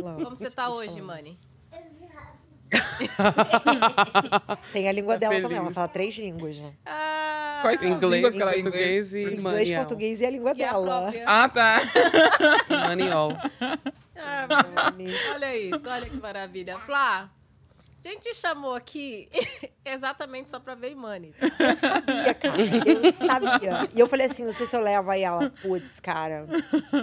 logo. Como você tá hoje, Mani? Tem a língua tá dela feliz. também, ela fala três línguas, né? Ah, Quais são inglês, as línguas que ela inglês, português e Inglês, português e a língua e dela. A ah, tá. Maniol. Ah, olha isso, olha que maravilha. Flá, a gente chamou aqui Exatamente só pra ver Imani. Tá? Eu sabia, cara. Eu sabia. E eu falei assim, não sei se eu levo aí ela. Putz, cara,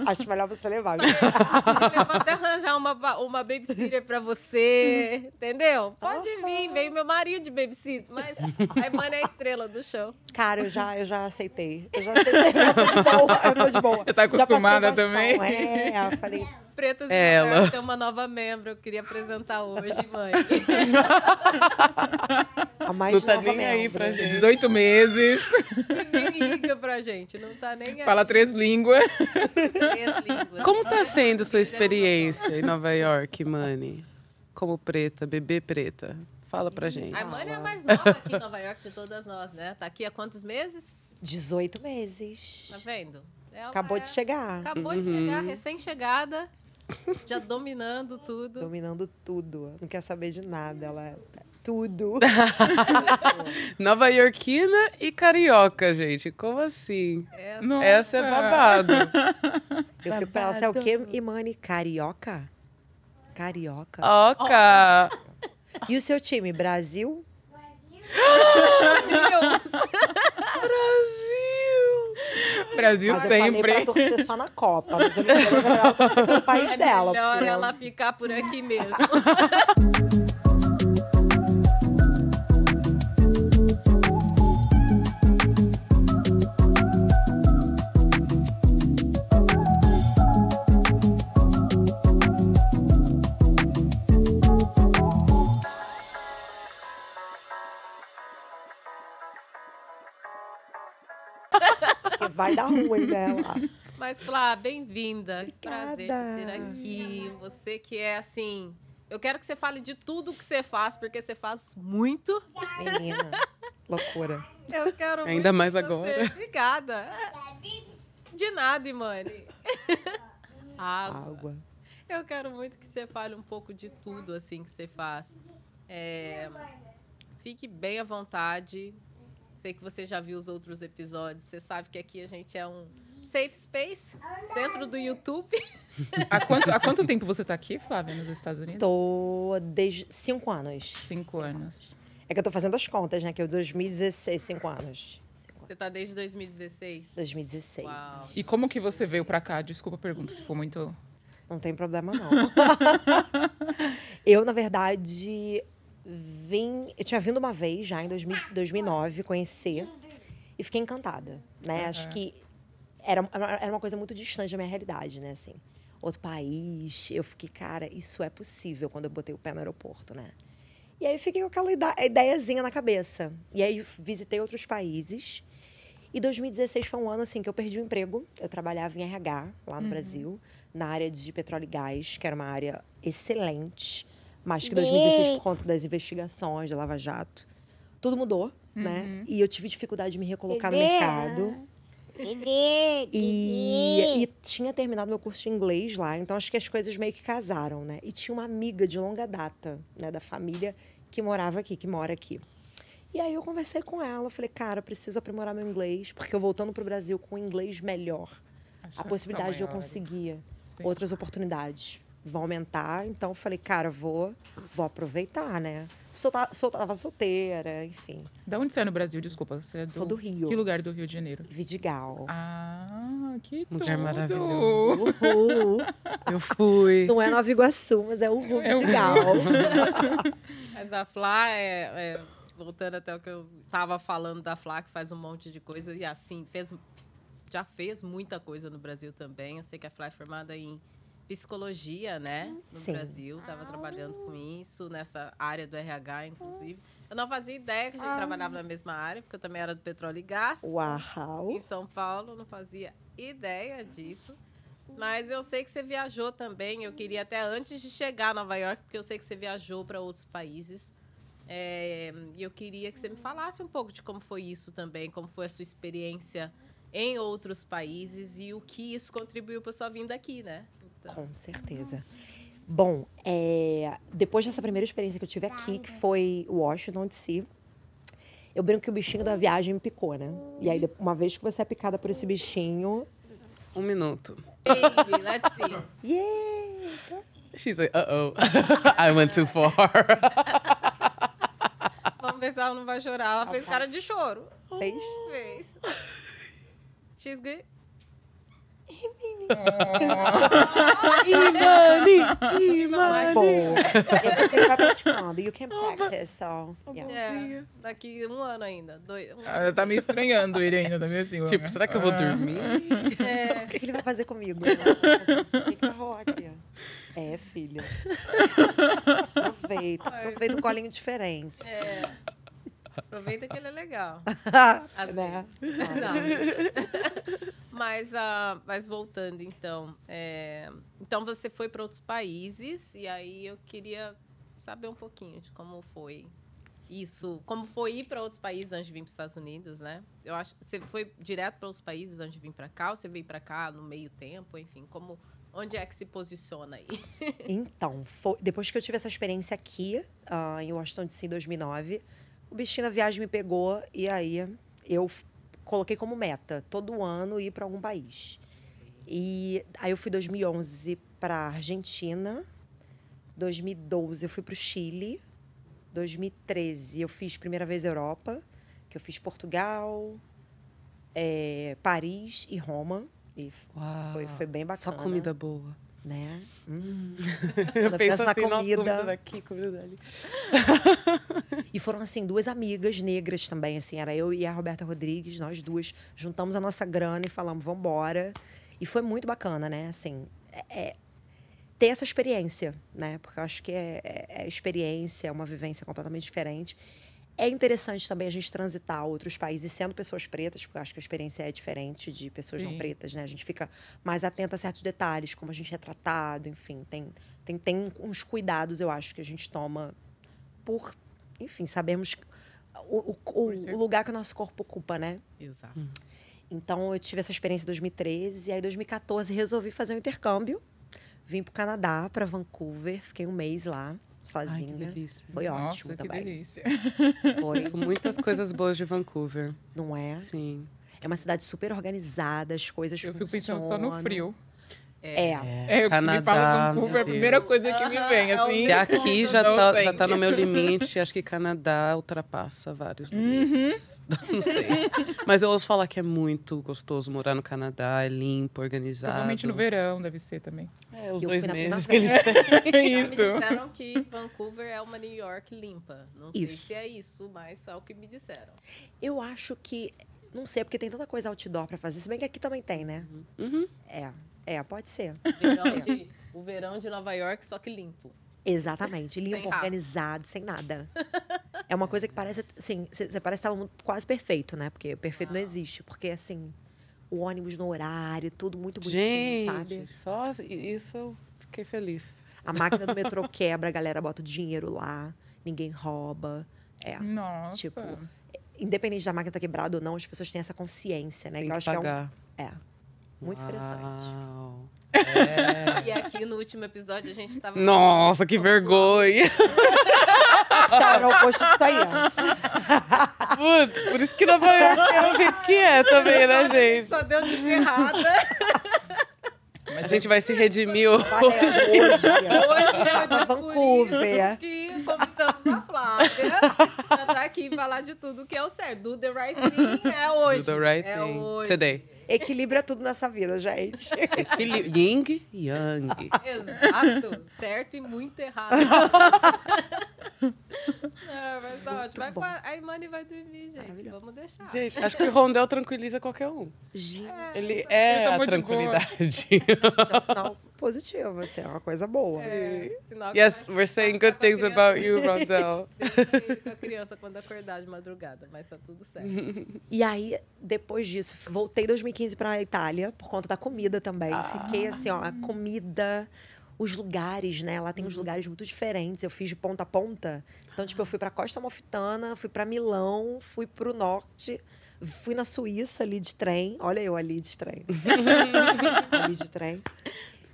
acho melhor você levar. Mesmo. Eu vou até arranjar uma, uma babysitter pra você, entendeu? Pode vir, veio meu marido de babysitter, mas a Imani é a estrela do show. Cara, eu já, eu já aceitei. Eu já aceitei, eu tô de boa. Eu tô de boa. Você tá acostumada também? Chão. É, eu falei... Pretas é, ela. tem uma nova membro, eu queria apresentar hoje, mãe. A mais não tá nova nem aí pra gente. 18 meses. nem liga pra gente, não tá nem aí. Fala três línguas. Três línguas. Como tá sendo sua experiência em Nova York, Mani? Como preta, bebê preta? Fala pra gente. A Mani é a mais nova aqui em Nova York de todas nós, né? Tá aqui há quantos meses? 18 meses. Tá vendo? É uma... Acabou de é- chegar. Acabou uhum. de chegar, recém-chegada já dominando tudo. Dominando tudo. Não quer saber de nada. Ela é tudo. Nova Yorkina e carioca, gente. Como assim? Essa é babado. Eu fico pra ela, você é o quê, Imani? Carioca? Carioca. Oca! E o seu time, Brasil? Brasil! Brasil! Brasil mas sempre. Eu falei pra torcer só na Copa, mas eu me ela torcer país é dela. Melhor ela ficar por aqui mesmo. vai dar ruim, dela. Né, Mas, Flá, bem-vinda. Prazer te ter aqui. Você que é assim. Eu quero que você fale de tudo que você faz, porque você faz muito. Menina, loucura. Eu quero Ainda mais agora. Obrigada. De nada, Imani. Água. Água. Eu quero muito que você fale um pouco de tudo assim que você faz. É, fique bem à vontade. Sei que você já viu os outros episódios, você sabe que aqui a gente é um safe space dentro do YouTube. Há quanto, há quanto tempo você está aqui, Flávia, nos Estados Unidos? Tô desde cinco anos. Cinco anos. É que eu tô fazendo as contas, né? Que é eu 2016, cinco anos. Você tá desde 2016? 2016. Uau. E como que você veio para cá? Desculpa a pergunta, se for muito. Não tem problema, não. eu, na verdade, vim. Eu tinha vindo uma vez já, em 2000, 2009, conhecer. E fiquei encantada, né? Uhum. Acho que era, era uma coisa muito distante da minha realidade, né? Assim, outro país. Eu fiquei, cara, isso é possível quando eu botei o pé no aeroporto, né? E aí fiquei com aquela ideiazinha na cabeça. E aí visitei outros países. E 2016 foi um ano assim que eu perdi o emprego. Eu trabalhava em RH lá no uhum. Brasil, na área de petróleo e gás, que era uma área excelente. Mas que 2016, por conta das investigações da Lava Jato, tudo mudou, uhum. né? E eu tive dificuldade de me recolocar no mercado. Dedê. E, e tinha terminado meu curso de inglês lá, então acho que as coisas meio que casaram, né? E tinha uma amiga de longa data, né, da família, que morava aqui, que mora aqui. E aí eu conversei com ela, falei, cara, preciso aprimorar meu inglês, porque eu voltando para o Brasil com um inglês melhor, a é possibilidade de eu conseguir Sim. outras oportunidades vão aumentar. Então, eu falei, cara, vou, vou aproveitar, né? Sou, tava solteira, enfim. Da onde você é no Brasil? Desculpa. Você é do... Sou do Rio. Que lugar do Rio de Janeiro? Vidigal. Ah, que tudo. Lugar maravilhoso. Uhul. Eu fui. Não é Nova Iguaçu, mas é o Rio é Vidigal. mas a Flá é... é voltando até o que eu estava falando da Flá, que faz um monte de coisa, e assim, fez, já fez muita coisa no Brasil também. Eu sei que a Flá é formada em psicologia, né? No Sim. Brasil, estava trabalhando com isso, nessa área do RH, inclusive. Eu não fazia ideia que a gente Ai. Ah. trabalhava na mesma área, porque eu também era do petróleo e gás. Uau! Em São Paulo, não fazia ideia disso. Mas eu sei que você viajou também. Eu queria até antes de chegar a Nova York, porque eu sei que você viajou para outros países. Eh, e é, eu queria que você me falasse um pouco de como foi isso também, como foi a sua experiência em outros países e o que isso contribuiu para sua vinda aqui, né? Com certeza. Bom, é, depois dessa primeira experiência que eu tive aqui, que foi Washington DC, eu brinco que o bichinho da viagem me picou, né? E aí, uma vez que você é picada por esse bichinho. Um minuto. Baby, let's see. Yeah! She's like, uh-oh, I went too far. Vamos ver se ela não vai chorar. Ela fez cara de choro. Fez? Fez. She's good. Imani, Imani. You can practice, so. É. Yeah. Daqui um ano ainda. Dois, um ano. Ah, tá me estranhando ele ainda, tá meio assim. Tipo, né? será que eu vou ah. dormir? É. O que ele vai fazer comigo? Assim, é, filho. Aproveita. Aproveita o colinho diferente. É. Aproveita que ele é legal. Às né? vezes. Não. mas, ah, mas voltando, então. É... Então você foi para outros países e aí eu queria saber um pouquinho de como foi isso. Como foi ir para outros países antes de vir para os Estados Unidos, né? Eu acho você foi direto para os países antes de vir para cá, ou você veio para cá no meio tempo, enfim, como onde é que se posiciona aí? então, foi, depois que eu tive essa experiência aqui uh, em Washington DC em 2009, o bichinho da viagem me pegou e aí eu coloquei como meta todo ano ir para algum país. E aí eu fui 2011 para Argentina, 2012 eu fui para o Chile, 2013 eu fiz primeira vez Europa, que eu fiz Portugal, é, Paris e Roma. E foi, foi bem bacana. Só comida boa né? Hum. Eu penso assim, na comida. daqui, comida ali e foram, assim, duas amigas negras também, assim. Era eu e a Roberta Rodrigues, nós duas. Juntamos a nossa grana e falamos, vamos embora. E foi muito bacana, né? Assim, é, é, ter essa experiência, né? Porque eu acho que é, é, é experiência, é uma vivência completamente diferente. É interessante também a gente transitar outros países sendo pessoas pretas, porque eu acho que a experiência é diferente de pessoas Sim. não pretas, né? A gente fica mais atento a certos detalhes, como a gente é tratado, enfim, tem, tem, tem uns cuidados, eu acho, que a gente toma por, enfim, sabemos o, o, o lugar que o nosso corpo ocupa, né? Exato. Hum. Então, eu tive essa experiência em 2013, e aí em 2014 resolvi fazer um intercâmbio. Vim para o Canadá, para Vancouver, fiquei um mês lá sozinha. Ai, Foi ótimo também. Que né? delícia. Foi muitas coisas boas de Vancouver. Não é? Sim. É uma cidade super organizada, as coisas Eu funcionam. Eu fico pensando só no frio. É. é. é Canadá, me fala Vancouver, a primeira coisa que me ah, vem, é assim. Se aqui já tá, já tá no meu limite, acho que Canadá ultrapassa vários uhum. limites. Uhum. Não sei. Mas eu ouço falar que é muito gostoso morar no Canadá, é limpo, organizado. Normalmente no verão deve ser também. É, os eu dois meses que eles têm. É isso. Me disseram que Vancouver é uma New York limpa. Não sei isso. se é isso, mas é o que me disseram. Eu acho que... Não sei, porque tem tanta coisa outdoor para fazer. Se bem que aqui também tem, né? Uhum. É. É, pode ser. Verão de, o verão de Nova York, só que limpo. Exatamente, limpo, sem organizado, sem nada. É uma coisa que parece, assim, você parece estar tá quase perfeito, né? Porque perfeito ah. não existe, porque assim, o ônibus no horário, tudo muito bonitinho, Gente, sabe? Só isso eu fiquei feliz. A máquina do metrô quebra, a galera bota o dinheiro lá, ninguém rouba. É. Nossa. Tipo, independente da máquina estar tá quebrada ou não, as pessoas têm essa consciência, né? Tem que, que é pagar. É, um, é. Muito Uau. estressante. É. E aqui no último episódio a gente tava. Nossa, que vergonha! Cara, tá, o posto de Putz, por isso que não vai é o jeito que é também, né, gente? Só deu de ferrada. Mas a gente vai se redimir hoje. Hoje, hoje é Vancouver. Que convidamos a Flávia pra estar tá aqui e falar de tudo que é o certo. Do the right thing é hoje. Do the right é thing. Hoje. Today. Equilíbrio é tudo nessa vida, gente. Equilíbrio. Ying e Yang. Exato. Certo e muito errado. é, mas tá ótimo. Bom. Vai, a Imani vai dormir, gente. Vamos deixar. Gente, acho que o Rondel tranquiliza qualquer um. Gente. É. Ele é ele tá a tranquilidade. é um sinal positivo, assim, é uma coisa boa. É, yes, we're saying good things about you, Rondel. com a criança quando acordar de madrugada, mas tá tudo certo. e aí, depois disso, voltei em 2015 15 para a Itália, por conta da comida também. Ah. Fiquei assim, ó, a comida, os lugares, né? Lá tem uns uhum. lugares muito diferentes. Eu fiz de ponta a ponta. Então, tipo, eu fui para Costa Amalfitana, fui para Milão, fui para o norte, fui na Suíça ali de trem. Olha eu ali de trem. ali de trem.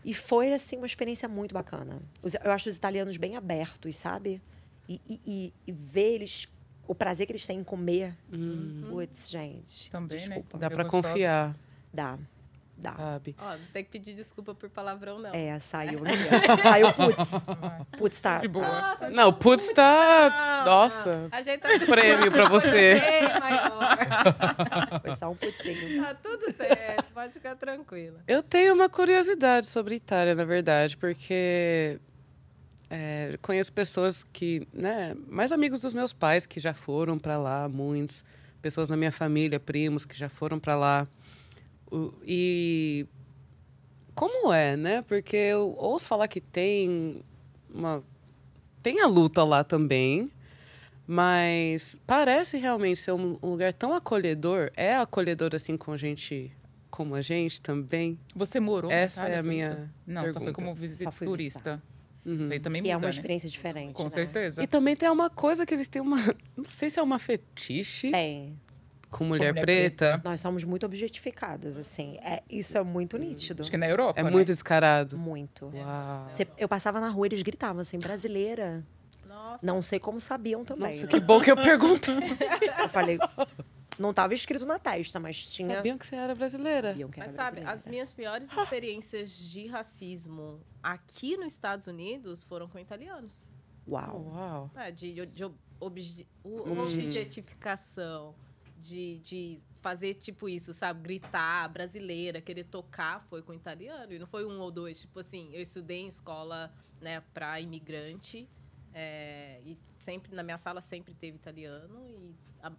E foi, assim, uma experiência muito bacana. Eu acho os italianos bem abertos, sabe? E, e, e, e ver eles o prazer que eles têm em comer. Uhum. Putz, gente. Também, né? desculpa. né? Dá é para confiar. Dá. Dá. Sabe? Ó, não tem que pedir desculpa por palavrão, não. É, saiu. Né? saiu putz. Putz tá. Que boa. Nossa, não, tá putz tá. Não, nossa. A gente tá prêmio pra você. Foi só um putzinho. Tá tudo certo, pode ficar tranquila. Eu tenho uma curiosidade sobre Itália, na verdade, porque é, conheço pessoas que, né, mais amigos dos meus pais que já foram para lá, muitos, pessoas na minha família, primos que já foram para lá. e como é, né? Porque eu ouço falar que tem uma tem a luta lá também, mas parece realmente ser um lugar tão acolhedor, é acolhedor assim com a gente como a gente também. Você morou? Essa é a minha. Não, pergunta. só foi como visita turista. Uhum. Isso aí também que muda, é uma né? experiência diferente. Com né? certeza. E também tem uma coisa que eles têm uma. Não sei se é uma fetiche. Tem. É. Com mulher, mulher preta. preta. Nós somos muito objetificadas, assim. É, isso é muito nítido. Acho que na Europa. É né? muito descarado. Muito. Uau. Cê, eu passava na rua, eles gritavam assim, brasileira. Nossa. Não sei como sabiam também. Nossa, que bom que eu perguntei. eu falei, não estava escrito na testa, mas tinha. Sabiam que você era brasileira. Sabiam que era mas brasileira. sabe, as minhas piores experiências de racismo aqui nos Estados Unidos foram com italianos. Uau. Uau. É, de, de obje, hum. objetificação, de, de fazer tipo isso, sabe? Gritar, brasileira, querer tocar, foi com italiano. E não foi um ou dois. Tipo assim, eu estudei em escola, né, imigrante. É, e sempre, na minha sala sempre teve italiano. E a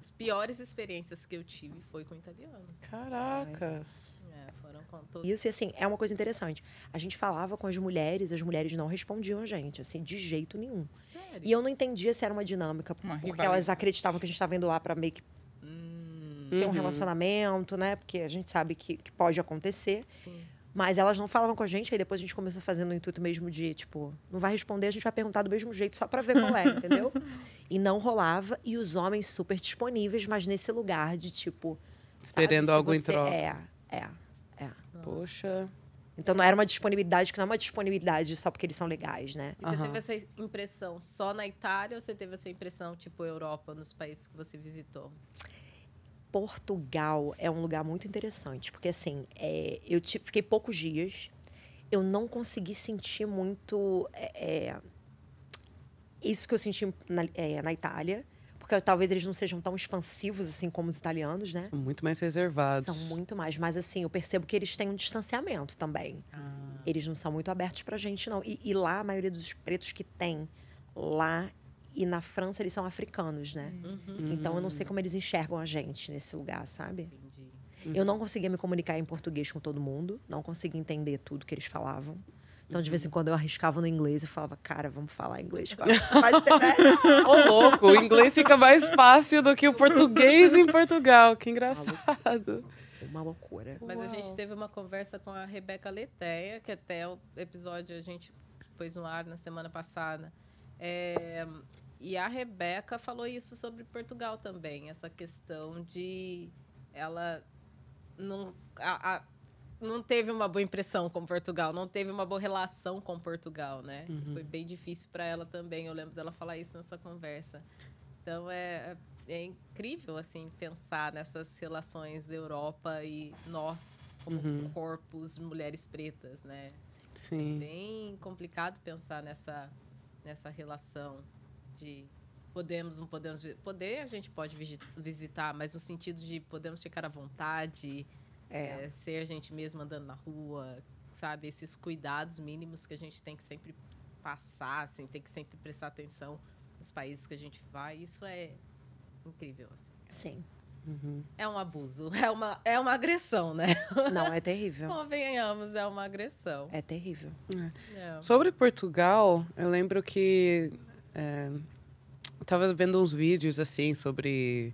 as piores experiências que eu tive foi com italianos. Caracas! É, foram com todos. Isso, e assim, é uma coisa interessante. A gente falava com as mulheres, as mulheres não respondiam a gente, assim, de jeito nenhum. Sério? E eu não entendia se era uma dinâmica, uma porque elas acreditavam que a gente estava indo lá para meio que hum. ter um hum. Uhum. relacionamento, né? Porque a gente sabe que, que pode acontecer. Sim. Mas elas não falavam com a gente, aí depois a gente começou fazendo o intuito mesmo de, tipo, não vai responder, a gente vai perguntar do mesmo jeito só para ver qual é, entendeu? E não rolava, e os homens super disponíveis, mas nesse lugar de, tipo. Esperando sabe, algo você... em troca. É, é, é. Poxa. Então não era uma disponibilidade que não é uma disponibilidade só porque eles são legais, né? E você uhum. teve essa impressão só na Itália ou você teve essa impressão, tipo, Europa, nos países que você visitou? Portugal é um lugar muito interessante, porque assim, é, eu fiquei poucos dias, eu não consegui sentir muito é, é isso que eu senti na, é, na Itália porque talvez eles não sejam tão expansivos assim como os italianos, né? Muito mais reservados. São muito mais, mas assim, eu percebo que eles têm um distanciamento também. Ah. Eles não são muito abertos pra gente, não. E, e, lá, a maioria dos pretos que tem lá e na França eles são africanos, né? Uhum. Então eu não sei uhum. como eles enxergam a gente nesse lugar, sabe? Entendi. Uhum. Eu não conseguia me comunicar em português com todo mundo, não conseguia entender tudo que eles falavam. Então, de vez em uhum. quando, eu arriscava no inglês e falava, cara, vamos falar inglês. Vai né? Ô, louco, o inglês fica mais fácil do que o português em Portugal. Que engraçado. Uma loucura. Mas a gente teve uma conversa com a Rebeca Leteia, que até o episódio a gente pôs no ar na semana passada. É, e a Rebeca falou isso sobre Portugal também, essa questão de ela não, a, a, não teve uma boa impressão com Portugal, não teve uma boa relação com Portugal, né? Uhum. Foi bem difícil para ela também. Eu lembro dela falar isso nessa conversa. Então é, é, é incrível assim pensar nessas relações Europa e nós como uhum. corpos mulheres pretas, né? Sim. É bem complicado pensar nessa nessa relação de podemos, não podemos. Poder a gente pode visitar, mas no sentido de podemos ficar à vontade, é. É, ser a gente mesmo andando na rua, sabe? Esses cuidados mínimos que a gente tem que sempre passar, assim, tem que sempre prestar atenção nos países que a gente vai. Isso é incrível. Assim. Sim. Uhum. É um abuso, é uma, é uma agressão, né? Não, é terrível. Convenhamos, é uma agressão. É terrível. É. É. Sobre Portugal, eu lembro que. É, eu tava vendo uns vídeos assim sobre.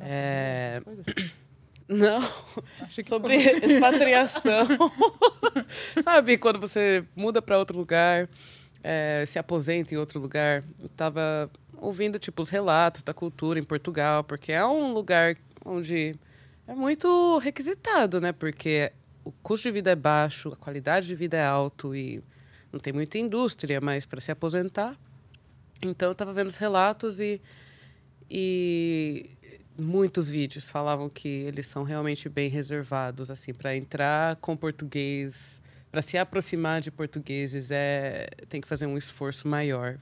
É, não, é... não sobre expatriação. Sabe, quando você muda para outro lugar, é, se aposenta em outro lugar. Eu tava ouvindo, tipo, os relatos da cultura em Portugal, porque é um lugar onde é muito requisitado, né? Porque o custo de vida é baixo, a qualidade de vida é alto e não tem muita indústria, mas para se aposentar. Então eu estava vendo os relatos e, e muitos vídeos falavam que eles são realmente bem reservados assim para entrar com português, para se aproximar de portugueses é tem que fazer um esforço maior.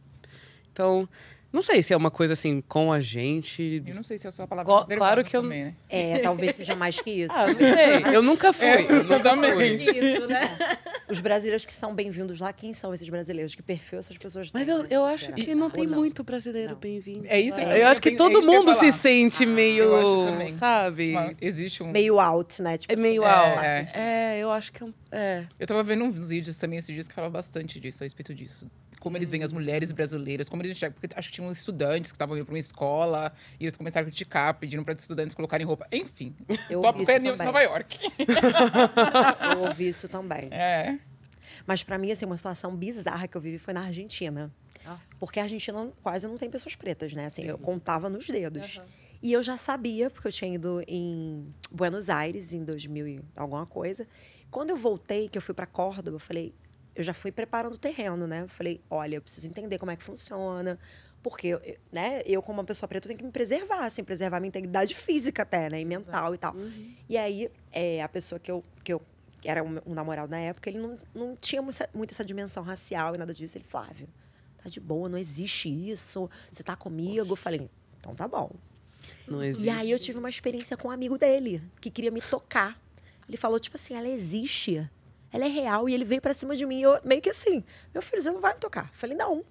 Então não sei se é uma coisa assim com a gente. Eu não sei se é só a palavra Co claro né, que eu também, né? É, talvez seja mais que isso. ah, não sei. Eu nunca fui. É, eu nunca fui. Isso, né? Os brasileiros que são bem-vindos lá, quem são esses brasileiros? Que perfil essas pessoas Mas têm? Mas é é, eu, eu acho que, que não tem não. muito brasileiro bem-vindo. É isso. É. Eu, ah, acho que todo mundo se sente ah, meio, sabe? Uma, existe um meio out, né? Tipo, é assim, meio é. out. É, eu acho que é um, Eu tava vendo uns vídeos também esses dias que falava bastante disso, a respeito disso como eles veem as mulheres brasileiras, como eles enxergam. Porque acho que tinham estudantes que estavam indo para uma escola e eles começaram a criticar, pedindo para os estudantes colocarem roupa. Enfim, eu Top ouvi é News Nova York. eu ouvi isso também. É. Mas para mim, assim, uma situação bizarra que eu vivi foi na Argentina. Nossa. Porque a Argentina quase não tem pessoas pretas, né? Assim, eu contava nos dedos. Uhum. E eu já sabia, porque eu tinha ido em Buenos Aires em 2000 e alguma coisa. Quando eu voltei, que eu fui para Córdoba, eu falei, eu já fui preparando o terreno, né? Eu falei, olha, eu preciso entender como é que funciona, porque, né, eu como uma pessoa preta, eu tenho que me preservar, assim, preservar minha integridade física até, né, e mental e tal. Uhum. E aí, é, a pessoa que eu, que eu que era um, um, namorado na época, ele não, não tinha muito, muito essa dimensão racial e nada disso. Ele, Flávio, tá de boa, não existe isso, você tá comigo. Poxa. Eu falei, então tá bom. Não existe. E aí eu tive uma experiência com um amigo dele, que queria me tocar. Ele falou, tipo assim, ela existe ela é real e ele veio para cima de mim. E eu, meio que assim, meu filho, você não vai me tocar. Eu falei, não.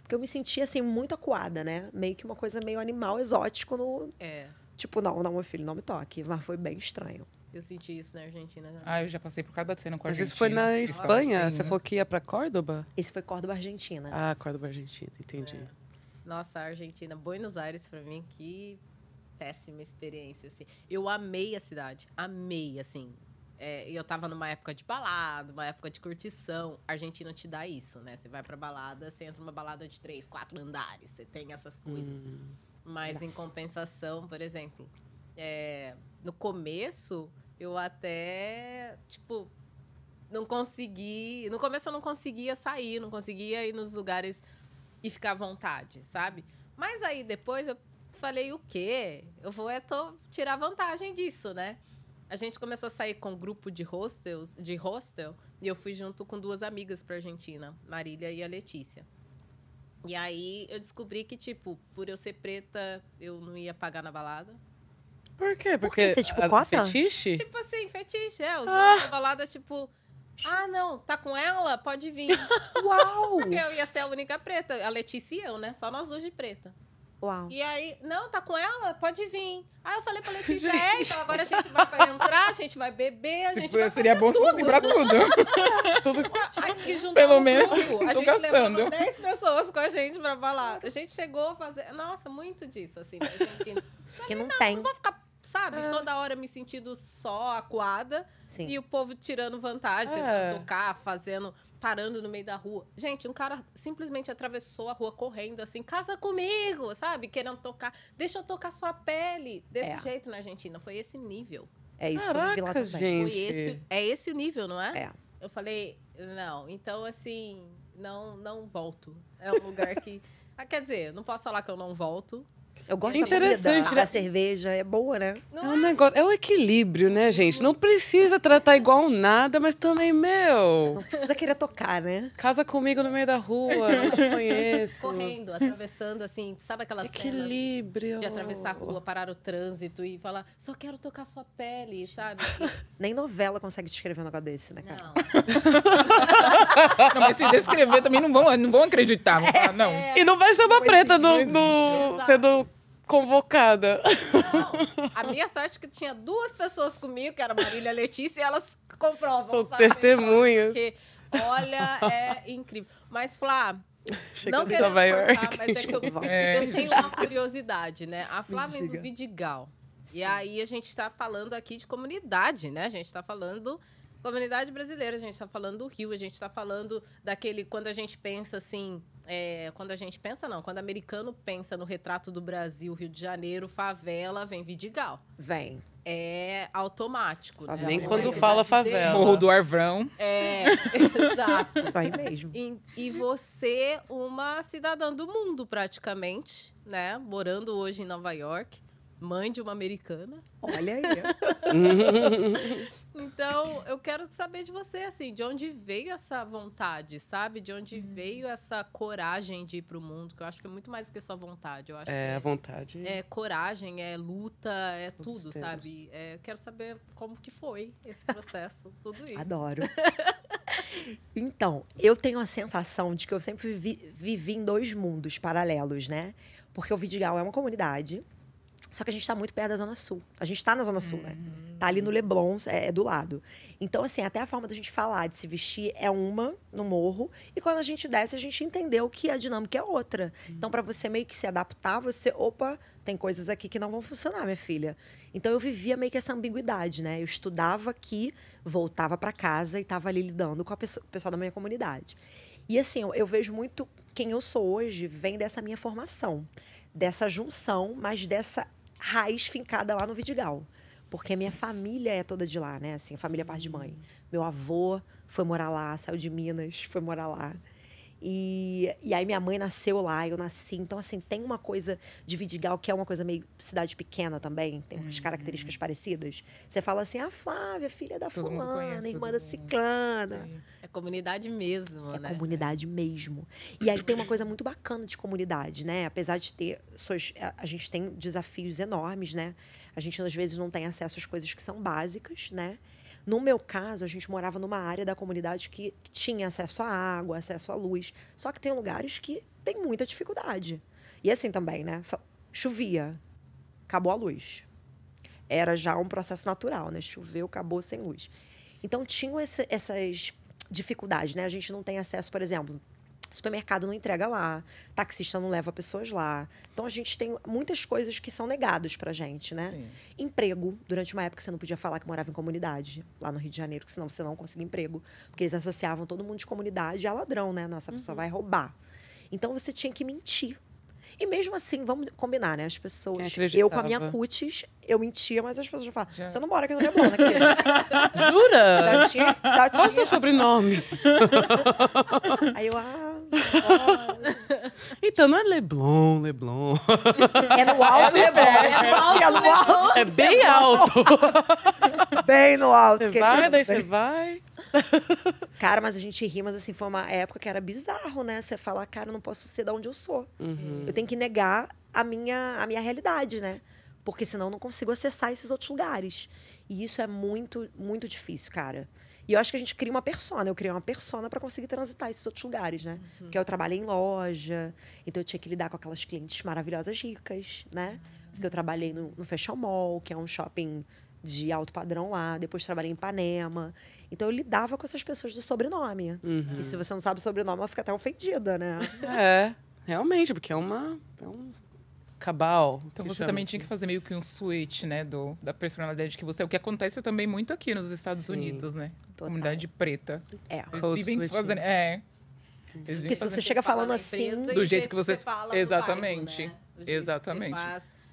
Porque eu me sentia, assim, muito acuada, né? Meio que uma coisa meio animal, exótico. No... É. Tipo, não, não, meu filho, não me toque. Mas foi bem estranho. Eu senti isso na Argentina. Também. Né? Ah, eu já passei por cada cena com a Argentina. Mas isso foi na assim, Espanha? você falou que ia pra Córdoba? Esse foi Córdoba, Argentina. Ah, Córdoba, Argentina. Entendi. É. Nossa, Argentina. Buenos Aires, pra mim, que péssima experiência, assim. Eu amei a cidade. Amei, assim. É, eu tava numa época de balada, uma época de curtição. A Argentina te dá isso, né? Você vai pra balada, você entra numa balada de três, quatro andares, você tem essas coisas. Hum, Mas verdade. em compensação, por exemplo, é, no começo eu até, tipo, não consegui. No começo eu não conseguia sair, não conseguia ir nos lugares e ficar à vontade, sabe? Mas aí depois eu falei, o quê? Eu vou é, tô, tirar vantagem disso, né? A gente começou a sair com um grupo de hostels, de hostel, e eu fui junto com duas amigas para Argentina, Marília e a Letícia. E aí eu descobri que, tipo, por eu ser preta, eu não ia pagar na balada. Por quê? Porque Por quê? Você, é tipo, a, cota? Fetiche? Tipo assim, fetiche, é. Os ah. balada, tipo... Ah, não, tá com ela? Pode vir. Uau! Porque eu ia ser a única preta. A Letícia e eu, né? Só nós duas de preta. Uau. E aí, não, tá com ela? Pode vir. Aí eu falei pra Letícia, é, então agora a gente vai pra entrar, a gente vai beber, a tipo, gente vai Seria bom se fosse pra tudo. tudo. Aqui, Pelo menos, grupo, a gente gastando. levou 10 pessoas com a gente pra falar. A gente chegou a fazer... Nossa, muito disso, assim, na né, Que não, não tem. Não vou ficar sabe? É. Toda hora me sentindo só, acuada. Sim. E o povo tirando vantagem, tentando é. tocar, fazendo parando no meio da rua. Gente, um cara simplesmente atravessou a rua correndo assim, casa comigo, sabe? Querendo tocar, deixa eu tocar sua pele. Desse é. jeito na Argentina, foi esse nível. É isso Caraca, que gente. Foi esse, é esse o nível, não é? É. Eu falei, não, então assim, não não volto. É um lugar que ah, quer dizer, não posso falar que eu não volto, eu gosto é interessante, da né? a cerveja é boa, né? Não é um negócio, é o equilíbrio, né, gente? Não precisa tratar igual nada, mas também, meu... Não precisa querer tocar, né? Casa comigo no meio da rua, não te conheço. Correndo, atravessando, assim, sabe aquelas equilíbrio. de atravessar a rua, parar o trânsito e falar, só quero tocar sua pele, sabe? Nem novela consegue descrever um negócio desse, né, cara? Não. não mas se descrever também não vão, não vão acreditar, não, é, não. É. E não vai ser uma preta do, do, do convocada. Não, a minha sorte é que tinha duas pessoas comigo, que era Marília e Letícia, e elas comprovam. São sabe? testemunhas. Porque, olha, é incrível. Mas, Flá, Chega não quero Nova mas é que eu, é. eu, tenho uma curiosidade, né? A Flá vem do Vidigal. Sim. E aí a gente está falando aqui de comunidade, né? A gente está falando Comunidade brasileira, a gente está falando do Rio, a gente está falando daquele. Quando a gente pensa assim. É, quando a gente pensa, não, quando americano pensa no retrato do Brasil, Rio de Janeiro, favela, vem Vidigal. Vem. É automático. Né? Nem quando fala favela. Morro do Arvrão. É, exato. Isso aí mesmo. E, e você, uma cidadã do mundo, praticamente, né? Morando hoje em Nova York, mãe de uma americana. Olha aí. Então, eu quero saber de você, assim, de onde veio essa vontade, sabe? De onde uhum. veio essa coragem de ir pro mundo, que eu acho que é muito mais que só vontade. Eu acho é, é vontade. É coragem, é luta, é Todos tudo, temos. sabe? É, eu quero saber como que foi esse processo, tudo isso. Adoro. então, eu tenho a sensação de que eu sempre vivi, vivi em dois mundos paralelos, né? Porque o Vidigal é uma comunidade só que a gente está muito perto da Zona Sul. A gente está na Zona Sul, uhum. né? Hum. Tá ali no Leblon, é, é, do lado. Então, assim, até a forma da gente falar, de se vestir, é uma no morro. E quando a gente desce, a gente entendeu que a dinâmica é outra. Uhum. Então, para você meio que se adaptar, você, opa, tem coisas aqui que não vão funcionar, minha filha. Então, eu vivia meio que essa ambiguidade, né? Eu estudava aqui, voltava para casa e estava ali lidando com pessoa, o pessoal da minha comunidade. E assim, eu, eu vejo muito quem eu sou hoje vem dessa minha formação dessa junção, mas dessa raiz fincada lá no Vidigal. Porque minha família é toda de lá, né? Assim, a família é parte de mãe. Hum. Meu avô foi morar lá, saiu de Minas, foi morar lá. E, e aí minha mãe nasceu lá, eu nasci. Então, assim, tem uma coisa de Vidigal que é uma coisa meio cidade pequena também, tem umas uhum. características parecidas. Você fala assim, a ah, Flávia, filha da Todo fulana, irmã da ciclana. Sim comunidade mesmo, é né? comunidade mesmo. E aí tem uma coisa muito bacana de comunidade, né? Apesar de ter suas, a gente tem desafios enormes, né? A gente às vezes não tem acesso às coisas que são básicas, né? No meu caso, a gente morava numa área da comunidade que tinha acesso à água, acesso à luz. Só que tem lugares que tem muita dificuldade. E assim também, né? Chovia, acabou a luz. Era já um processo natural, né? Choveu, acabou sem luz. Então tinham esse, essas dificuldade, né? A gente não tem acesso, por exemplo, supermercado não entrega lá, taxista não leva pessoas lá. Então a gente tem muitas coisas que são negadas pra gente, né? Sim. Emprego, durante uma época você não podia falar que morava em comunidade, lá no Rio de Janeiro, que senão você não conseguia emprego, porque eles associavam todo mundo de comunidade a ladrão, né? Nossa, a pessoa uhum. vai roubar. Então você tinha que mentir e mesmo assim, vamos combinar, né? As pessoas. Eu com a minha cutis, eu mentia, mas as pessoas falam: você não mora aqui no Leblon, né, querida? Jura? Já tinha, Qual é o seu sobrenome? Aí eu, ah. Então, não é Leblon, Leblon. É no alto é Leblon. É, alto, é, no alto, é bem é alto. bem no alto. Você é vai, daí você vai. Cara, mas a gente ri, mas assim, foi uma época que era bizarro, né? Você falar cara, eu não posso ser de onde eu sou. Uhum. Eu tenho que negar a minha, a minha realidade, né? Porque senão eu não consigo acessar esses outros lugares. E isso é muito, muito difícil, cara. E eu acho que a gente cria uma persona. Eu criei uma persona para conseguir transitar esses outros lugares, né? Uhum. Porque eu trabalhei em loja, então eu tinha que lidar com aquelas clientes maravilhosas ricas, né? Porque eu trabalhei no, no Fashion Mall, que é um shopping de alto padrão lá, depois trabalhei em Ipanema. Então eu lidava com essas pessoas do sobrenome. Uhum. E se você não sabe o sobrenome, ela fica até ofendida, né? É, realmente, porque é uma. É um Cabal. Então você chama. também tinha que fazer meio que um switch, né, do, da personalidade que você é. O que acontece também muito aqui nos Estados Sim. Unidos, né? Total. Comunidade preta. É, Eles vivem fazendo. Né? É. Eles Porque se você chega falando assim. Do jeito, jeito que você. você fala exatamente. Bairro, né? exatamente.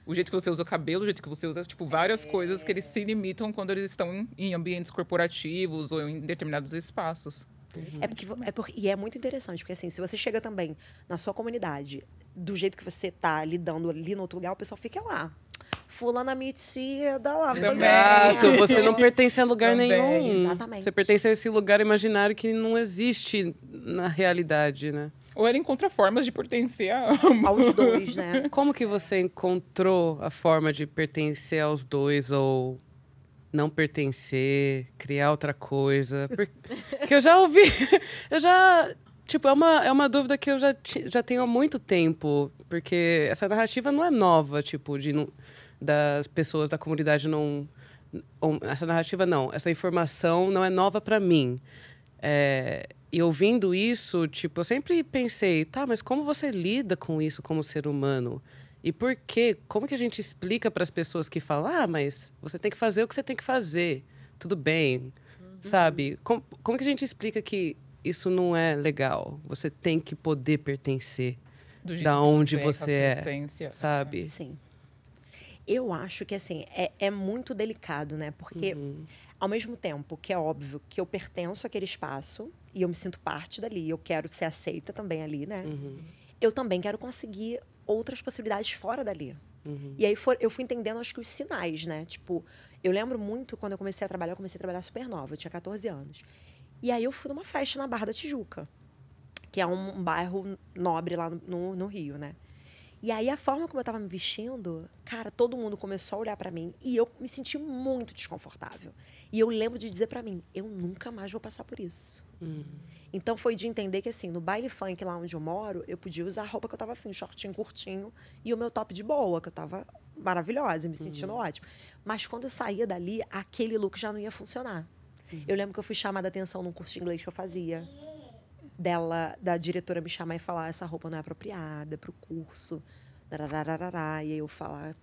o jeito que você usa o cabelo, o jeito que você usa, tipo, várias é. coisas que eles se limitam quando eles estão em ambientes corporativos ou em determinados espaços. É porque, é porque, e é muito interessante, porque assim, se você chega também na sua comunidade do jeito que você tá lidando ali no outro lugar, o pessoal fica lá. Fulana metida lá. Exato, você não pertence a lugar Também. nenhum. Exatamente. Você pertence a esse lugar imaginário que não existe na realidade, né? Ou ela encontra formas de pertencer a aos dois, né? Como que você encontrou a forma de pertencer aos dois ou não pertencer, criar outra coisa? Porque eu já ouvi, eu já Tipo, é uma, é uma dúvida que eu já, já tenho há muito tempo, porque essa narrativa não é nova, tipo, de das pessoas da comunidade não. Essa narrativa não, essa informação não é nova para mim. É, e ouvindo isso, tipo, eu sempre pensei, tá, mas como você lida com isso como ser humano? E por quê? Como que a gente explica para as pessoas que falam, ah, mas você tem que fazer o que você tem que fazer, tudo bem, uhum. sabe? Como, como que a gente explica que isso não é legal. Você tem que poder pertencer da onde você, é, você é né? sabe? Sim. Eu acho que assim é, é muito delicado, né? Porque uhum. ao mesmo tempo que é óbvio que eu pertenço àquele espaço e eu me sinto parte dali, eu quero ser aceita também ali, né? Uhum. Eu também quero conseguir outras possibilidades fora dali. Uhum. E aí for, eu fui entendendo, acho que os sinais, né? Tipo, eu lembro muito quando eu comecei a trabalhar, eu comecei a trabalhar super nova, eu tinha 14 anos. E aí eu fui numa festa na Barra da Tijuca, que é um, um bairro nobre lá no, no Rio, né? E aí a forma como eu tava me vestindo, cara, todo mundo começou a olhar para mim e eu me senti muito desconfortável. E eu lembro de dizer para mim, eu nunca mais vou passar por isso. Uhum. Então foi de entender que assim, no baile funk lá onde eu moro, eu podia usar a roupa que eu tava afim, shortinho curtinho e o meu top de boa, que eu tava maravilhosa, me sentindo uhum. ótimo. Mas quando eu saía dali, aquele look já não ia funcionar. Uhum. Eu lembro que eu fui chamada a atenção num curso de inglês que eu fazia. Dela, da diretora me chamar e falar: essa roupa não é apropriada para o curso. E eu falar.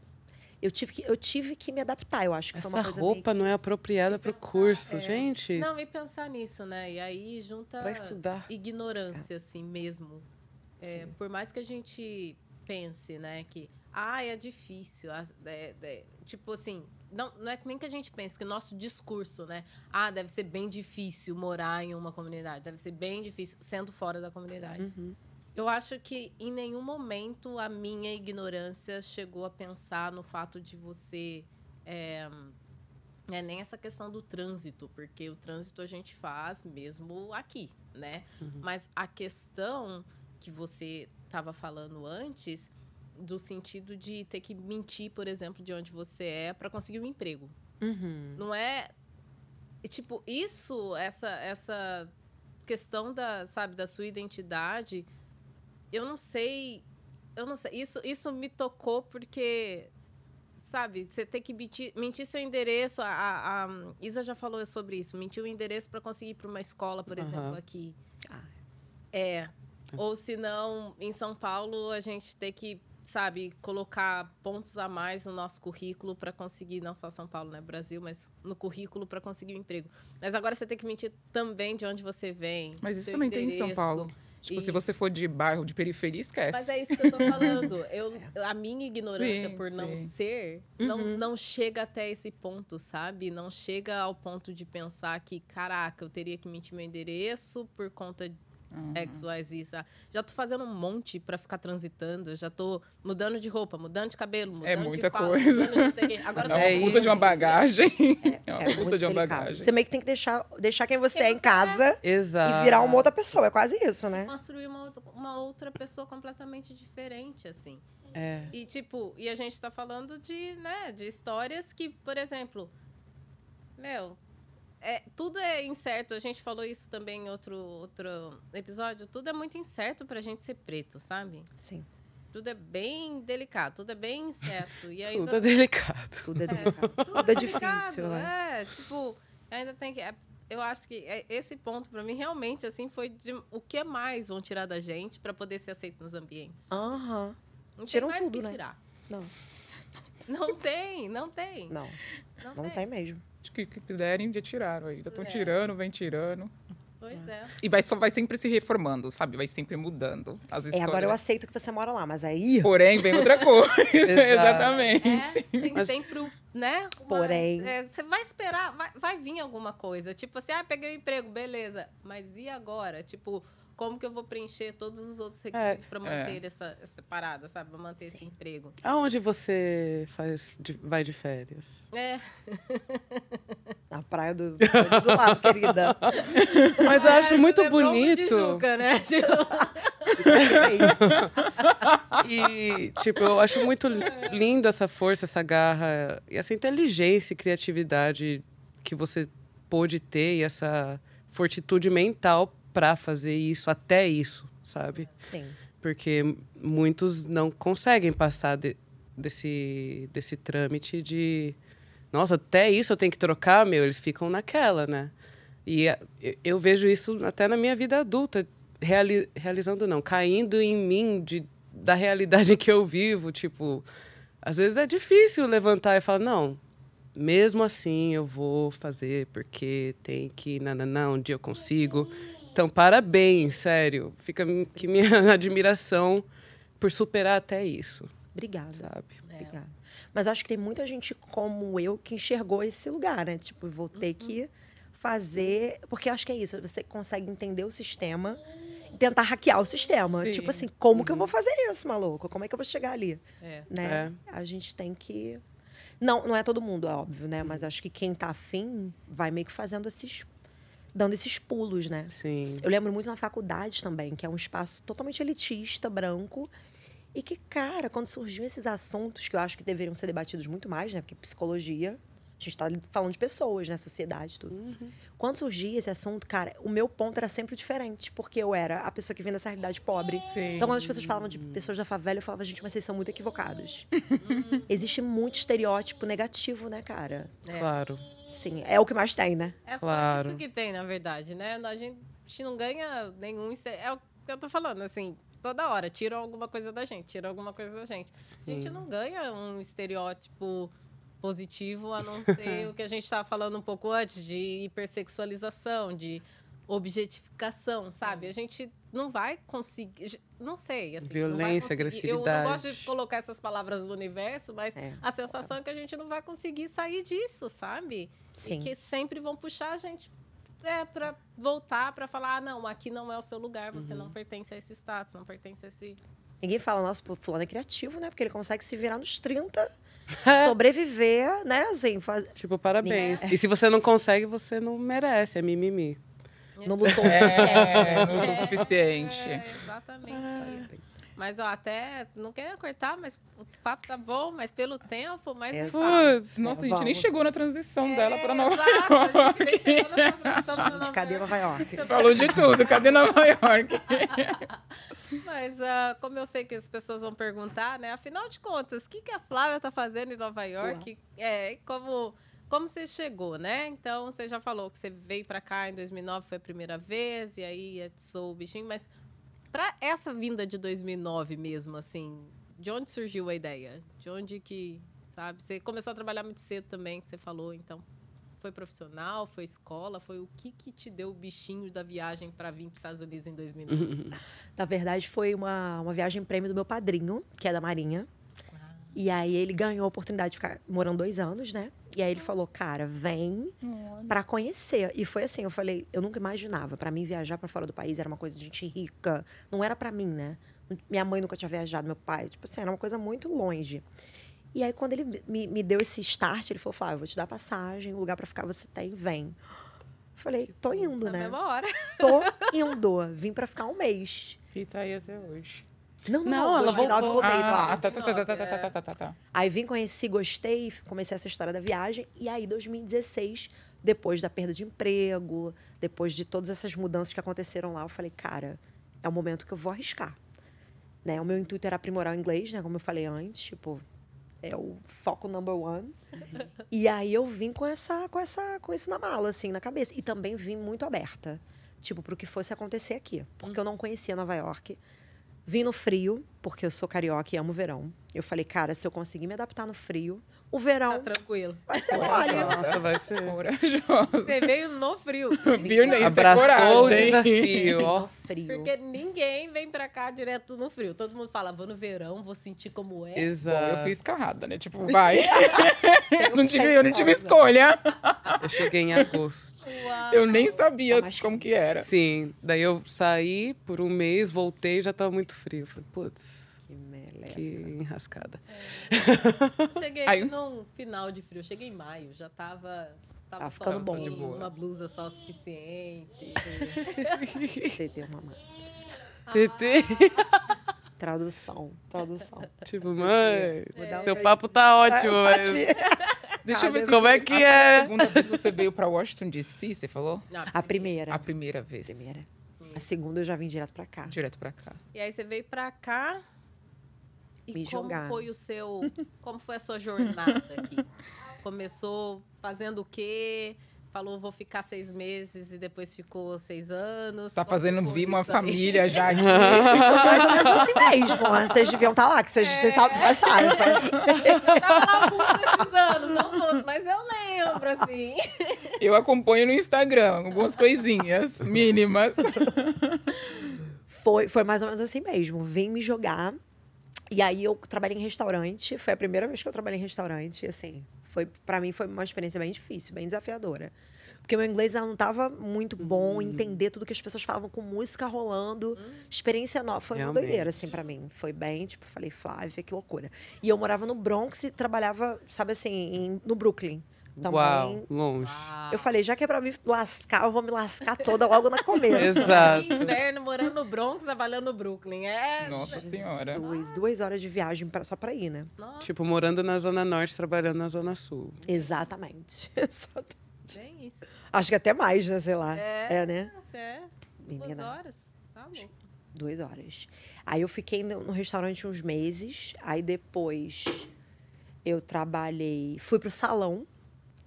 Eu tive, que, eu tive que me adaptar, eu acho que Essa foi uma coisa roupa não é apropriada para o curso, é. gente. Não, e pensar nisso, né? E aí junta pra estudar. ignorância, é. assim mesmo. É, por mais que a gente pense, né, que ah, é difícil. É, é", tipo assim, não, não é nem que a gente pense, que o nosso discurso, né? Ah, deve ser bem difícil morar em uma comunidade, deve ser bem difícil sendo fora da comunidade. Uhum. Eu acho que em nenhum momento a minha ignorância chegou a pensar no fato de você. É, é nem essa questão do trânsito, porque o trânsito a gente faz mesmo aqui, né? Uhum. Mas a questão que você estava falando antes do sentido de ter que mentir, por exemplo, de onde você é para conseguir um emprego. Uhum. Não é. E, tipo, isso, essa, essa questão da, sabe, da sua identidade, eu não sei. Eu não sei. Isso, isso me tocou porque sabe, você tem que mentir, mentir seu endereço. A, a, a, Isa já falou sobre isso. Mentir o endereço para conseguir ir para uma escola, por uhum. exemplo, aqui. Ah. É. Ou se não, em São Paulo, a gente tem que sabe, colocar pontos a mais no nosso currículo para conseguir, não só São Paulo, né, Brasil, mas no currículo para conseguir um emprego. Mas agora você tem que mentir também de onde você vem. Mas isso também endereço. tem em São Paulo. Tipo, e... se você for de bairro, de periferia, esquece. Mas é isso que eu tô falando. Eu, a minha ignorância sim, por sim. não ser, uhum. não, não chega até esse ponto, sabe? Não chega ao ponto de pensar que, caraca, eu teria que mentir meu endereço por conta sexuais X, sabe? Já tô fazendo um monte para ficar transitando. Já tô mudando de roupa, mudando de cabelo, é mudando É muita de coisa. Agora não, é uma puta de uma bagagem. É, é uma é puta de uma delicado. bagagem. Você meio que tem que deixar, deixar quem você quem é em casa é. e virar uma outra pessoa. É quase isso, né? Construir uma, uma outra pessoa completamente diferente, assim. É. E tipo, e a gente tá falando de, né, de histórias que, por exemplo, meu, é, tudo é incerto. A gente falou isso também em outro, outro episódio. Tudo é muito incerto pra gente ser preto, sabe? Sim. Tudo é bem delicado, tudo é bem incerto. E ainda... tudo é delicado. Tudo é, é delicado. tudo, é, é difícil. Né? É, tipo, ainda tem que. É, eu acho que é, esse ponto para mim realmente assim foi de, o que mais vão tirar da gente para poder ser aceito nos ambientes. Aham. Não Tiram tem mais o que né? tirar. Não. Não tem, não tem. Não. Não, não tem. tem mesmo que, que puderem já tiraram aí. Já estão é. tirando, vem tirando. Pois é. é. E vai, só vai sempre se reformando, sabe? Vai sempre mudando as histórias. É, agora eu aceito que você mora lá, mas aí... Porém, vem outra coisa. Exatamente. É, tem mas... sempre o, né? Uma, Porém... É, você vai esperar, vai, vai vir alguma coisa. Tipo assim, ah, peguei o um emprego, beleza. Mas e agora? Tipo como que eu vou preencher todos os outros é. requisitos é, para manter é. essa, essa, parada, sabe? Pra manter Sim. esse emprego. Aonde você faz, de, vai de férias? É. Na praia do, do lado, querida. Mas eu é, acho muito é bonito. Tijuca, né? e, tipo, eu acho muito lindo essa força, essa garra, e essa inteligência e criatividade que você pôde ter e essa fortitude mental para fazer isso, até isso, sabe? Sim. Porque muitos não conseguem passar de, desse, desse trâmite de. Nossa, até isso eu tenho que trocar, meu. Eles ficam naquela, né? E eu vejo isso até na minha vida adulta, reali realizando não, caindo em mim de, da realidade que eu vivo. Tipo, às vezes é difícil levantar e falar, não, mesmo assim eu vou fazer porque tem que, não, não, não um dia eu consigo, então, parabéns, sério. Fica que minha admiração por superar até isso. Obrigada. Sabe? É. Obrigada. Mas acho que tem muita gente como eu que enxergou esse lugar, né? Tipo, vou ter uhum. que fazer. Porque acho que é isso, você consegue entender o sistema tentar hackear o sistema. Sim. Tipo assim, como uhum. que eu vou uhum. fazer isso, maluco? Como é que eu vou chegar ali? É. Né? É. A gente tem que. Não, não é todo mundo, é óbvio, né? Uhum. Mas acho que quem tá afim vai meio que fazendo esse dando esses pulos, né? Sim. Eu lembro muito na faculdade também, que é um espaço totalmente elitista, branco. E que, cara, quando surgiam esses assuntos que eu acho que deveriam ser debatidos muito mais, né? Porque psicologia a gente está falando de pessoas, né? Sociedade, tudo. Uhum. Quando surgia esse assunto, cara, o meu ponto era sempre diferente, porque eu era a pessoa que vinha dessa realidade pobre. Sim. Então, quando as pessoas falavam de pessoas da favela, eu falava, gente, mas vocês são muito equivocados. Uhum. Existe muito estereótipo negativo, né, cara? É. Claro. Sim, é o que mais tem, né? É claro. isso que tem, na verdade, né? A gente, a gente não ganha nenhum. É, é o que eu tô falando, assim toda hora, tiram alguma coisa da gente, tiram alguma coisa da gente. Sim. A gente não ganha um estereótipo positivo, a não ser o que a gente estava falando um pouco antes, de hipersexualização, de objetificação, sabe? A gente não vai conseguir. Não sei. Assim, Violência, agressividade. Eu não gosto de colocar essas palavras do universo, mas é. a sensação é que a gente não vai conseguir sair disso, sabe? Sim. E que sempre vão puxar a gente é, para voltar, para falar: ah, não, aqui não é o seu lugar, você uhum. não pertence a esse status, não pertence a esse Ninguém fala, nossa, o fulano é criativo, né? Porque ele consegue se virar nos 30, sobreviver, né? Assim, faz... Tipo, parabéns. É. E se você não consegue, você não merece, é mimimi. Não lutou é, não lutou o suficiente. É, exatamente isso. É. Mas ó, até não quero cortar, mas o papo tá bom, mas pelo tempo, mas Putz, nossa, a gente nem chegou na transição é, dela para Nova exato, York. A gente nem chegou na transição de cadê Nova York? York? Né? Falou de tudo, cadê Nova York? Mas uh, como eu sei que as pessoas vão perguntar, né? Afinal de contas, o que, que a Flávia está fazendo em Nova York? É, como, como você chegou, né? Então, você já falou que você veio para cá em 2009, foi a primeira vez, e aí é, sou o bichinho. Mas para essa vinda de 2009 mesmo, assim, de onde surgiu a ideia? De onde que, sabe? Você começou a trabalhar muito cedo também, que você falou, então... Foi profissional? Foi escola? Foi o que, que te deu o bichinho da viagem para vir para os Estados Unidos em 2009? Na verdade, foi uma, uma viagem prêmio do meu padrinho, que é da Marinha. Ah. E aí ele ganhou a oportunidade de ficar morando dois anos, né? E aí ele falou, cara, vem para conhecer. E foi assim, eu falei, eu nunca imaginava. Para mim, viajar para fora do país era uma coisa de gente rica. Não era para mim, né? Minha mãe nunca tinha viajado, meu pai. Tipo assim, era uma coisa muito longe. E aí, quando ele me, me deu esse start, ele falou: Flávio, vou te dar passagem, o lugar para ficar você tem, tá vem. Falei, tô indo, Na né? mesma hora. Tô indo. Vim para ficar um mês. E tá aí até hoje. Não, não, não, ela 2009 eu ah, lá. Tá, tá, tá, tá, tá, tá, tá, tá, tá. Aí vim, conheci, gostei, comecei essa história da viagem. E aí, 2016, depois da perda de emprego, depois de todas essas mudanças que aconteceram lá, eu falei, cara, é o momento que eu vou arriscar. Né? O meu intuito era aprimorar o inglês, né? Como eu falei antes, tipo, é o foco number one. Uhum. E aí eu vim com essa, com essa, com isso na mala, assim, na cabeça. E também vim muito aberta, tipo, pro que fosse acontecer aqui. Porque uhum. eu não conhecia Nova York. Vim no frio, porque eu sou carioca e amo verão. Eu falei, cara, se eu conseguir me adaptar no frio, o verão. Tá tranquilo. Vai ser mole. Nossa, vai ser. Corajosa. Você veio no frio. Viu, Ney? É abraçou é o desafio, ó. Frio. Porque ninguém vem pra cá direto no frio. Todo mundo fala, vou no verão, vou sentir como é. Exato. Bom, eu fui escarrada, né? Tipo, vai. não tive, eu não tive escolha. Eu cheguei em agosto. Uau. Eu nem sabia tá como que era. Sim. Daí eu saí por um mês, voltei já tava muito frio. Falei, putz é, que é. enrascada. É. Cheguei Aí... no final de frio, cheguei em maio, já tava tava tá ficando bom. Assim, uma blusa só o suficiente. TT uma mãe. Ah. TT. Tradução, tradução. Tipo, mãe, é, seu é. papo tá ótimo, é, mas... Deixa eu tá ver como é que é. A segunda vez você veio para Washington DC, você falou? Não, a primeira. A primeira vez. A primeira. A segunda eu já vim direto para cá. Direto para cá. E aí você veio para cá me como jogar. foi o seu, como foi a sua jornada aqui? Começou fazendo o quê? Falou, vou ficar seis meses e depois ficou seis anos. Tá fazendo vir uma família já aqui. Mais ou menos é assim mesmo. Né? Vocês deviam estar tá lá, que vocês, é. vocês sabem. Já sabem. Tava lá alguns desses anos, não todos, mas eu lembro, assim. Eu acompanho no Instagram algumas coisinhas mínimas. Foi, foi mais ou menos assim mesmo. Vem me jogar e aí eu trabalhei em restaurante, foi a primeira vez que eu trabalhei em restaurante, e assim, foi para mim foi uma experiência bem difícil, bem desafiadora. Porque meu inglês não estava muito bom, hum. entender tudo que as pessoas falavam com música rolando, hum. experiência nova, foi Realmente. uma doideira assim para mim. Foi bem, tipo, falei, Flávia, que loucura. E eu morava no Bronx e trabalhava, sabe assim, em, no Brooklyn também. Uau, longe. Ah. Eu falei, já que é pra me lascar, eu vou me lascar toda logo na começa. Exato. Inverno, morando no Bronx, trabalhando no Brooklyn. É... Nossa Senhora. Duas, duas horas de viagem pra, só pra ir, né? Nossa. Tipo, morando na Zona Norte, trabalhando na Zona Sul. Exatamente. Exatamente. Bem isso. Acho que até mais, né? Sei lá. É, é né? Até. Menina. Duas horas. Tá louco. Duas horas. Aí eu fiquei no restaurante uns meses. Aí depois eu trabalhei... Fui pro salão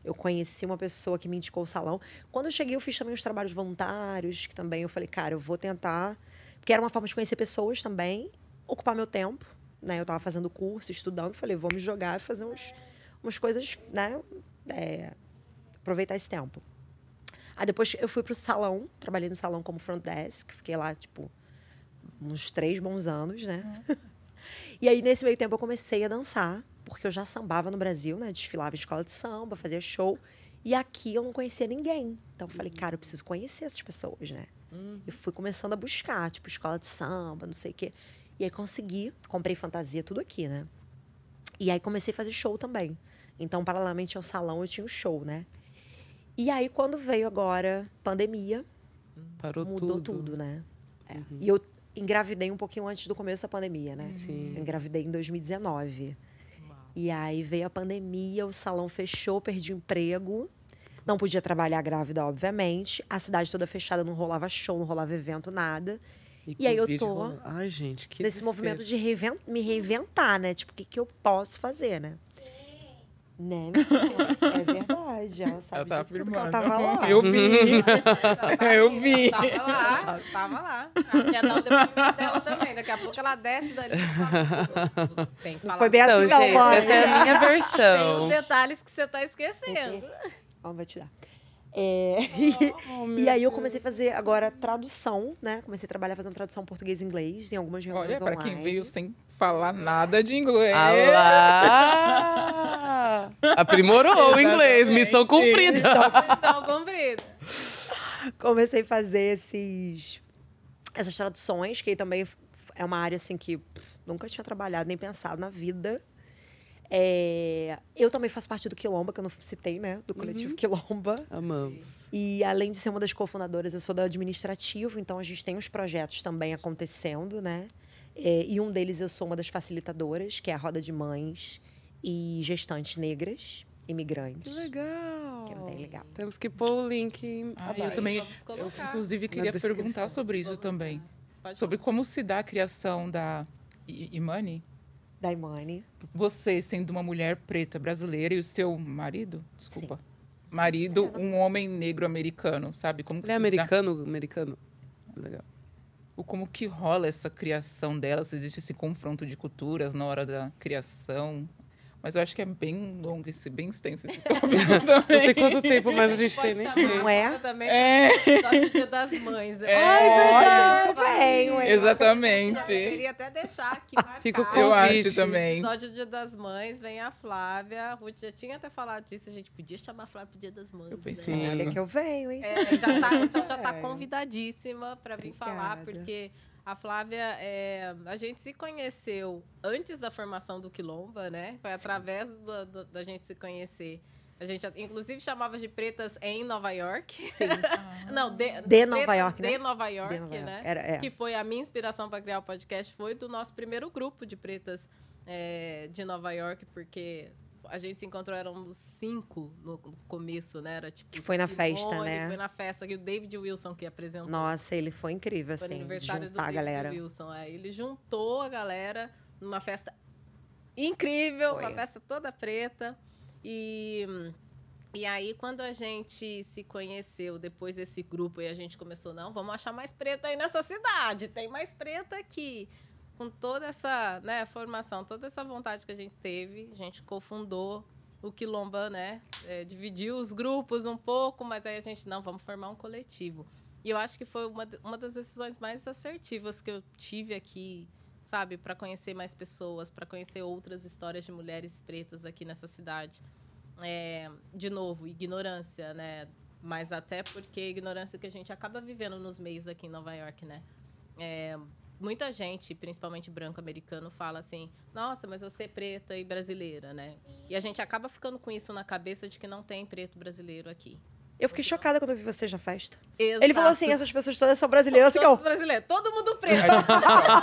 eu conheci uma pessoa que me indicou o salão. Quando eu cheguei, eu fiz também os trabalhos voluntários, que também eu falei, cara, eu vou tentar. Porque era uma forma de conhecer pessoas também, ocupar meu tempo. Né? Eu estava fazendo curso, estudando, falei, vou me jogar e fazer uns, umas coisas, né? É, aproveitar esse tempo. Aí depois eu fui pro salão, trabalhei no salão como front desk, fiquei lá, tipo, uns três bons anos, né? Uhum. e aí nesse meio tempo eu comecei a dançar porque eu já sambava no Brasil, né? Desfilava em escola de samba, fazia show. E aqui eu não conhecia ninguém. Então eu falei, uhum. cara, eu preciso conhecer essas pessoas, né? Uhum. Eu fui começando a buscar, tipo, escola de samba, não sei o quê. E aí consegui, comprei fantasia, tudo aqui, né? E aí comecei a fazer show também. Então, paralelamente ao salão, eu tinha um show, né? E aí, quando veio agora pandemia, Parou mudou tudo, tudo né? É. Uhum. E eu engravidei um pouquinho antes do começo da pandemia, né? Sim. engravidei em 2019. E aí veio a pandemia, o salão fechou, perdi o emprego. Não podia trabalhar grávida, obviamente. A cidade toda fechada, não rolava show, não rolava evento, nada. E, e aí eu tô. Ai, gente, que. Nesse desespero. movimento de reinvent... me reinventar, né? Tipo, o que, que eu posso fazer, né? Né, É verdade, ela sabe ela tá de tudo ela tava lá. Eu vi. eu vi. Ela tava lá, ela tava lá. Quer dar o depoimento dela também. Daqui a pouco ela desce dali. Tem que falar. Foi bem assim, então, gente, essa é a minha versão. Tem os detalhes que você tá esquecendo. Vamos, vai te dar. É, oh, e, e, aí eu comecei a fazer agora tradução, né? Comecei a trabalhar fazendo tradução português e inglês em algumas reuniões Olha, online. para quem veio sem falar nada de inglês. Alá! Aprimorou o inglês, missão cumprida. Missão cumprida. comecei a fazer esses essas traduções, que também é uma área assim que pff, nunca tinha trabalhado nem pensado na vida. É, eu também faço parte do Quilomba, que eu não citei, né? Do coletivo uhum. Quilomba. Amamos. E além de ser uma das cofundadoras, eu sou da administrativa, então a gente tem uns projetos também acontecendo, né? É, e um deles eu sou uma das facilitadoras, que é a Roda de Mães e Gestantes Negras imigrantes. Que legal! Que é bem legal. Temos que pôr o link. Ah, eu também, eu, inclusive, queria perguntar sobre isso Vou também. Sobre como se dá a criação da I Imani, Daimane. Você sendo uma mulher preta brasileira e o seu marido, desculpa, Sim. marido, um homem negro americano, sabe? Como que Ele é americano, dá? americano. Legal. O como que rola essa criação dela? Se existe esse confronto de culturas na hora da criação? Mas eu acho que é bem longo esse, bem extenso esse convite também. Não sei quanto tempo, mas a gente tem nem Não é? Também, é. Só dia das mães. É. Ai, verdade. Venho, Exatamente. Eu queria até deixar aqui fico com o convite. Eu acho também. Só de dia das mães, vem a Flávia. A Ruth já tinha até falado disso. A gente podia chamar a Flávia pro dia das mães. Eu né? pensei né? Olha que eu venho, hein? É, já tá, então já tá é. convidadíssima para vir Obrigada. falar, porque... A Flávia, é, a gente se conheceu antes da formação do Quilomba, né? Foi Sim. através do, do, da gente se conhecer. A gente, inclusive, chamava de pretas em Nova York. Sim. Uhum. Não, ah. de, de Nova de, York, né? De Nova York, de Nova né? York. né? Era, é. Que foi a minha inspiração para criar o podcast. Foi do nosso primeiro grupo de pretas é, de Nova York, porque a gente se encontrou, éramos cinco no começo, né? Era tipo. Que foi na festa, né? Foi na festa que o David Wilson que apresentou. Nossa, ele foi incrível, foi assim. Foi aniversário juntar do David a galera. Wilson. É. Ele juntou a galera numa festa incrível, foi. uma festa toda preta. E. E aí, quando a gente se conheceu depois desse grupo e a gente começou, não, vamos achar mais preta aí nessa cidade, tem mais preta aqui com toda essa né, formação, toda essa vontade que a gente teve, a gente cofundou o Quilomba, né? É, dividiu os grupos um pouco, mas aí a gente, não, vamos formar um coletivo. E eu acho que foi uma, uma das decisões mais assertivas que eu tive aqui, sabe? Para conhecer mais pessoas, para conhecer outras histórias de mulheres pretas aqui nessa cidade. É, de novo, ignorância, né? Mas até porque ignorância que a gente acaba vivendo nos meios aqui em Nova York, né? É, muita gente, principalmente branco americano, fala assim: nossa, mas você é preta e brasileira, né? E a gente acaba ficando com isso na cabeça de que não tem preto brasileiro aqui. Eu fiquei chocada quando eu vi vocês na festa. Exato. Ele falou assim: essas pessoas todas são brasileiras. Todos assim, brasileiros, todo mundo preto.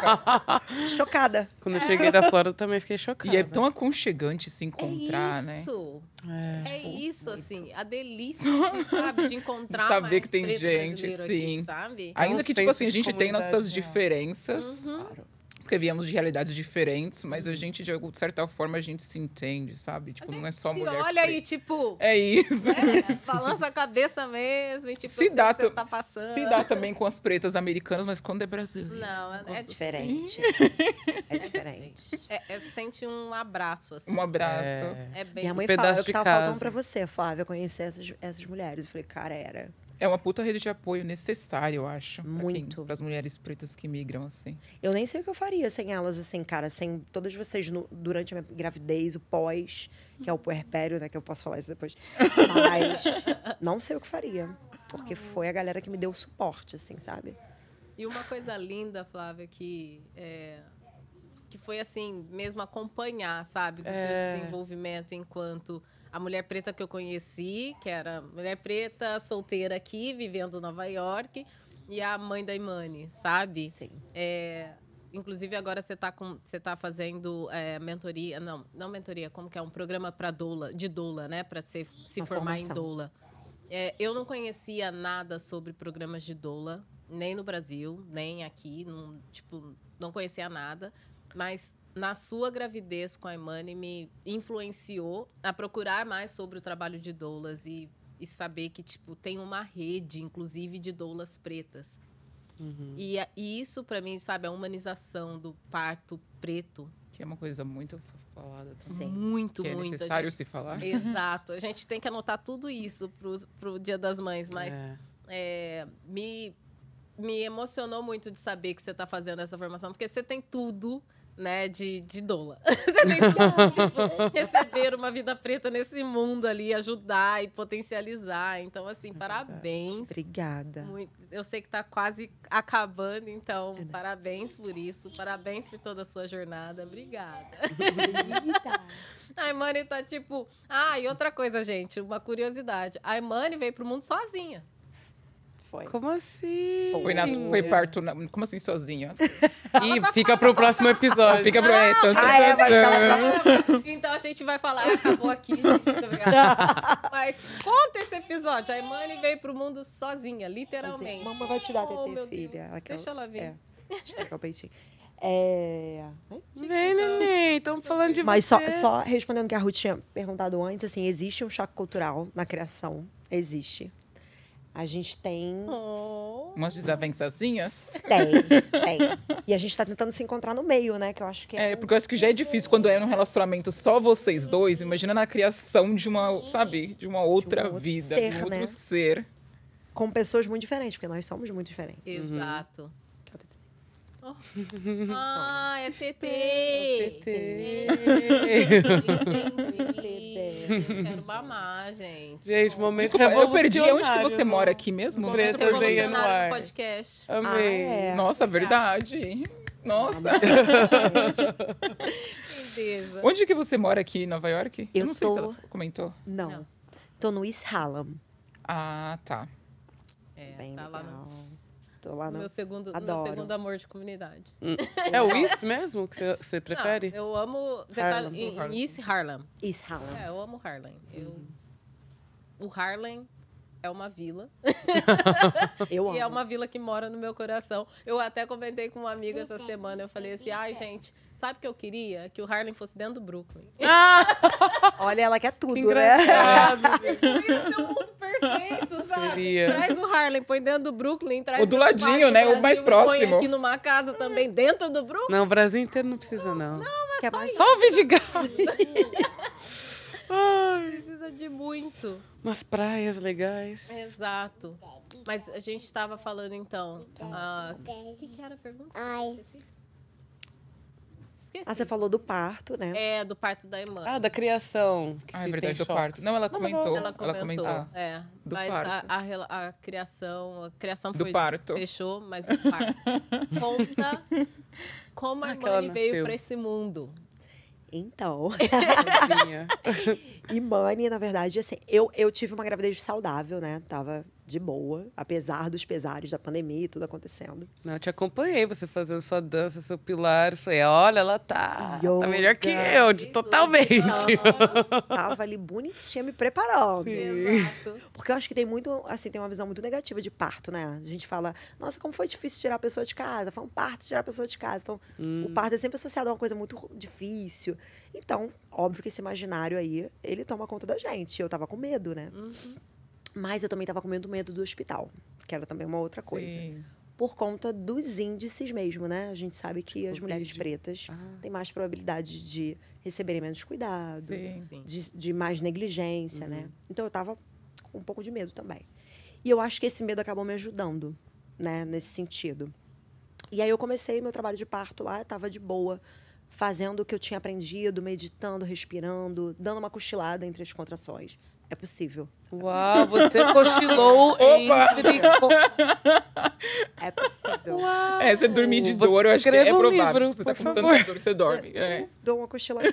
chocada. Quando eu cheguei da Flórida, também fiquei chocada. E é tão aconchegante se encontrar, né? é né? É, é tipo, isso, muito. assim, a delícia, de, sabe, de encontrar. De saber que tem gente, sim. Aqui, sabe? Ainda é que, tipo assim, a gente tem nossas né? diferenças. Uhum. Claro. Porque viemos de realidades diferentes, mas a gente, de certa forma, a gente se entende, sabe? Tipo, não é só se mulher. Olha aí, tipo. É isso. É, balança a cabeça mesmo e tipo, se que dá, tá passando. Se dá também com as pretas americanas, mas quando é Brasil. Não, é, é diferente. é diferente. É, é, sente um abraço, assim. Um abraço. É, é bem Minha mãe um pedaço fala, eu tava casa. faltando pra você, Flávia, conhecer essas, essas mulheres. Eu falei, cara, era. É uma puta rede de apoio necessária, eu acho. Muito. Para as mulheres pretas que migram, assim. Eu nem sei o que eu faria sem elas, assim, cara. Sem todas vocês no, durante a minha gravidez, o pós, que é o puerpério, né? Que eu posso falar isso depois. Mas não sei o que faria. Porque foi a galera que me deu suporte, assim, sabe? E uma coisa linda, Flávia, que é, que foi assim, mesmo acompanhar, sabe, do é. seu desenvolvimento enquanto a mulher preta que eu conheci, que era mulher preta, solteira aqui, vivendo em Nova York, e a mãe da Imani, sabe? Sim. É, inclusive agora você está com você tá fazendo é, mentoria, não, não mentoria, como que é um programa para doula, de doula, né, para se se formar formação. em doula. É, eu não conhecia nada sobre programas de doula, nem no Brasil, nem aqui, tipo, não conhecia nada, mas na sua gravidez com a Imani me influenciou a procurar mais sobre o trabalho de doulas e, e saber que tipo tem uma rede, inclusive de doulas pretas. Uhum. E, e, isso para mim, sabe, a humanização do parto preto. Que é uma coisa muito falada também. Sim. Muito, que é muito. É necessário gente... se falar. Exato. A gente tem que anotar tudo isso pro, pro Dia das Mães, mas é. É, me, me emocionou muito de saber que você está fazendo essa formação, porque você tem tudo né, de, de doula. Você tem que tipo, receber uma vida preta nesse mundo ali, ajudar e potencializar. Então, assim, é parabéns. Obrigada. Muito, eu sei que está quase acabando, então, é né? parabéns por isso. Parabéns por toda a sua jornada. Obrigada. a Imani tá tipo... Ah, e outra coisa, gente, uma curiosidade. A Imani veio pro mundo sozinha foi. Como assim? Foi, na, foi parto, na, como assim, sozinha? e fica pro próximo episódio. Fica pro... É, tanto, ah, é, então a gente vai falar, acabou aqui, gente, muito obrigada. Mas conta esse episódio. A Imani veio pro mundo sozinha, literalmente. mamãe vai tirar a de oh, filha. É. Deixa ela vir. É, então. deixa eu peitinho. É. Vem, neném, estamos falando de Mas você. Só, só respondendo o que a Ruth tinha perguntado antes, assim, existe um choque cultural na criação. Existe. A gente tem. Oh. Umas desavençazinhas? Tem, tem. E a gente tá tentando se encontrar no meio, né? Que eu acho que é. é porque eu acho que já é difícil quando é num relacionamento só vocês dois. Imagina na criação de uma, sabe, de uma outra de um vida, ser, de um né? outro né? ser. Com pessoas muito diferentes, porque nós somos muito diferentes. Exato. Uhum. Oh. Ah, é TT. É TT. Entendi. quero mamar, gente. Gente, momento Desculpa, eu perdi onde que você mora aqui mesmo? Você é no ar. podcast. Amei. Ah, é. Nossa, verdade. Nossa. Beleza. Onde que você mora aqui em Nova York? Eu, eu não tô... sei se ela comentou. Não. não. Tô no East Harlem. Ah, tá. É, Bem tá legal. lá no lá no meu segundo, adoro. meu segundo amor de comunidade. Hum. É o East mesmo que você prefere? Não, eu amo você Tá em, Harlem. East Harlem. East Harlem. É, eu amo Harlem. Eu, O Harlem é uma vila. eu amo. E é uma vila que mora no meu coração. Eu até comentei com um amigo essa semana. Eu falei assim: ai, ah, gente, sabe o que eu queria? Que o Harlem fosse dentro do Brooklyn. Ah! Olha, ela quer tudo, que né? É. Isso é um mundo perfeito, sabe? Seria. Traz o Harlem, põe dentro do Brooklyn, traz o do ladinho, né? Brasil, o mais próximo. Põe aqui numa casa também dentro do Brooklyn. Não, o Brasil inteiro não precisa não. Não, mas Quer só, mais... só o Vidigal. Precisa de muito. Umas praias legais. Exato. Mas a gente estava falando então. O ah, que era a pergunta? Ai esqueci. Ah, você falou do parto, né? É, do parto da irmã. Ah, da criação. Que ah, é verdade, do parto. Não, ela comentou. ela comentou. Ela comentou. Ah, é. Do mas parto. A, a, a, criação, a criação do foi, parto. fechou, mas o parto. Conta como a ah, mãe veio para esse mundo. Então. e Imane, na verdade, assim, eu, eu tive uma gravidez saudável, né? Tava de boa, apesar dos pesares da pandemia e tudo acontecendo. Não, eu te acompanhei você fazendo sua dança, seu pilar. Falei, olha, ela tá, tá Yoga, tá melhor que eu, de, totalmente. Então. tava ali bonitinha, me preparando. Porque eu acho que tem muito, assim, tem uma visão muito negativa de parto, né? A gente fala, nossa, como foi difícil tirar a pessoa de casa. Foi um parto tirar a pessoa de casa. Então, hum. o parto é sempre associado a uma coisa muito difícil. Então, óbvio que esse imaginário aí, ele toma conta da gente. Eu tava com medo, né? Uhum. Mas eu também estava com medo do hospital, que era também uma outra Sim. coisa. Por conta dos índices mesmo, né? A gente sabe que as o mulheres vídeo. pretas ah. têm mais probabilidade de receberem menos cuidado, Sim. De, de mais negligência, né? uhum. né? Então eu estava com um pouco de medo também. E eu acho que esse medo acabou me ajudando, né? Nesse sentido. E aí eu comecei meu trabalho de parto lá, estava de boa fazendo o que eu tinha aprendido, meditando, respirando, dando uma cochilada entre as contrações. É possível. Uau, você cochilou entre... É possível. Uau. É, você dormir de dor, eu acho que é provável. Um livro, você tá com dor, você dorme. É. Dou uma cochiladinha.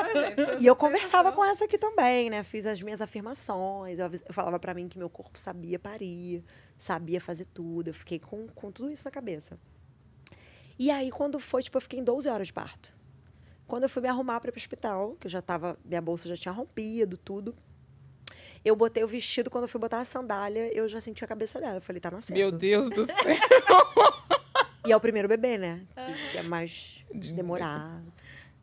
e eu conversava com essa aqui também, né? Fiz as minhas afirmações, eu, eu falava para mim que meu corpo sabia parir, sabia fazer tudo. Eu fiquei com, com tudo isso na cabeça. E aí, quando foi, tipo, eu fiquei em 12 horas de parto. Quando eu fui me arrumar para ir pro hospital, que eu já tava, minha bolsa já tinha rompido, tudo. Eu botei o vestido, quando eu fui botar a sandália, eu já senti a cabeça dela. Eu falei, tá nascendo. Meu Deus do céu! e é o primeiro bebê, né? Que, ah. que é mais demorado.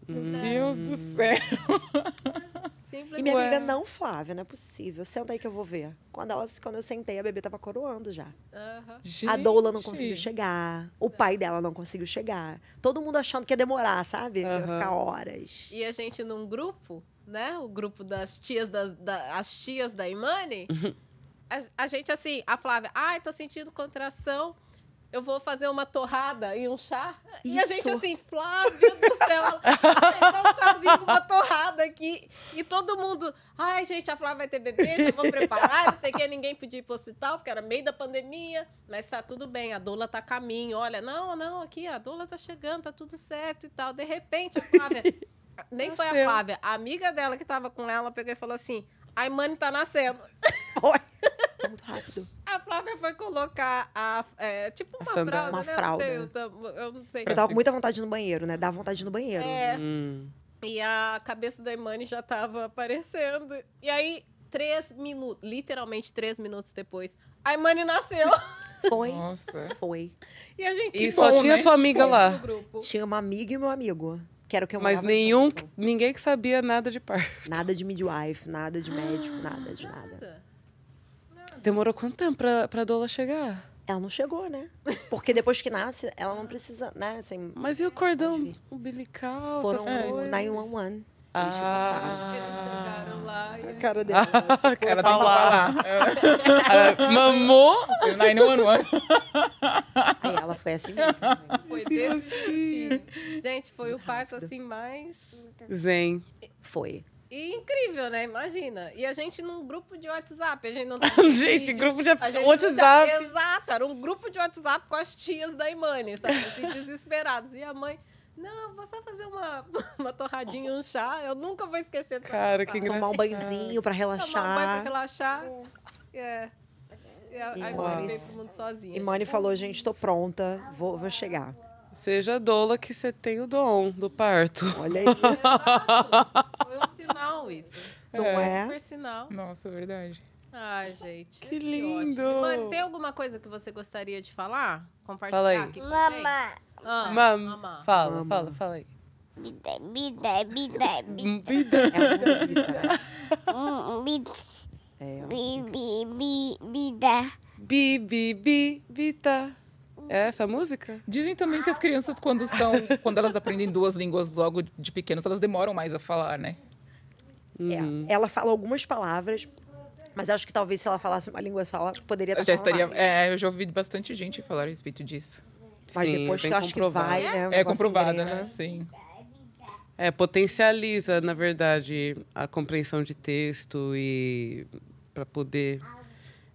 Meu hum. Deus do céu! Uhum. Simples. E minha ué. amiga, não, Flávia, não é possível. Senta aí que eu vou ver. Quando, ela, quando eu sentei, a bebê tava coroando já. Uhum. A doula não conseguiu chegar. O pai dela não conseguiu chegar. Todo mundo achando que ia demorar, sabe? Uhum. ia ficar horas. E a gente num grupo, né? O grupo das tias da, da as tias da Imani. Uhum. A, a, gente assim, a Flávia, ai, ah, tô sentindo contração eu vou fazer uma torrada e um chá. Isso. E a gente assim, Flávio do céu, ela um chazinho com uma torrada aqui. E todo mundo, ai gente, a Flávia vai ter bebê, já vou preparar, não sei o que, ninguém podia ir pro hospital, porque era meio da pandemia. Mas tá tudo bem, a doula tá a caminho. Olha, não, não, aqui a doula tá chegando, tá tudo certo e tal. De repente, a Flávia, nem foi a Flávia, a amiga dela que tava com ela, pegou e falou assim, a Imani tá nascendo. Foi. Muito rápido. A Flávia foi colocar a. É, tipo uma fralda, uma né? fralda. Eu, não sei, né? eu, não sei. Eu tava com muita vontade no banheiro, né? Dá vontade no banheiro. É. Hum. E a cabeça da Imani já tava aparecendo. E aí, três minutos, literalmente três minutos depois, a Imani nasceu. Foi. Nossa. Foi. E a gente. E só bom, tinha né? sua amiga foi lá. Tinha uma amiga e meu amigo. Que era o que eu Mas nenhum, junto. ninguém que sabia nada de parto. Nada de midwife, nada de médico, nada de nada. nada. Demorou quanto tempo pra, pra doula chegar? Ela não chegou, né? Porque depois que nasce, ela não precisa, né? Assim, Mas e o cordão umbilical? Foram o 911. Ah, eles chegaram lá e... A cara dele. tipo, a cara tá lá. lá. É. ela mamou? 911. E ela foi assim mesmo. Né? Foi desse Gente, foi o parto assim mais... Zen. Foi. E incrível, né? Imagina. E a gente num grupo de WhatsApp. A gente não Gente, vídeo. grupo de a gente WhatsApp. Tava... Exato, era um grupo de WhatsApp com as tias da Imani, sabe? Assim, desesperados. E a mãe. Não, vou só fazer uma, uma torradinha, um chá. Eu nunca vou esquecer disso. Cara, que engraçado. Tomar um banhozinho pra relaxar. Tomar um banho pra relaxar. É. é. E a, a Imani veio pro mundo sozinha. Imani assim. falou, gente, tô pronta, vou, vou chegar. Seja dola que você tem o dom do parto. Olha aí. Foi um sinal isso. Não é? é? Super sinal. Nossa, verdade. Ah, gente. Que lindo. mano Mãe, tem alguma coisa que você gostaria de falar? Compartilhar fala aí. aqui com Mama. Ah, Mamá. Fala, Mama. fala, fala aí. Bida, bida, bida, bida. Bida. É bida. Bida. Hum, é, bi, bi, bida. Bi, bi, bi, bita. Tá. É essa música? Dizem também que as crianças, quando são, quando elas aprendem duas línguas logo de pequenas, elas demoram mais a falar, né? É. Uhum. É, ela fala algumas palavras, mas acho que talvez se ela falasse uma língua só, ela poderia estar eu tá já estaria, É, eu já ouvi bastante gente falar a respeito disso. Mas Sim, depois que acho que vai, né? Um é, é comprovada, né? Sim. É, potencializa, na verdade, a compreensão de texto e para poder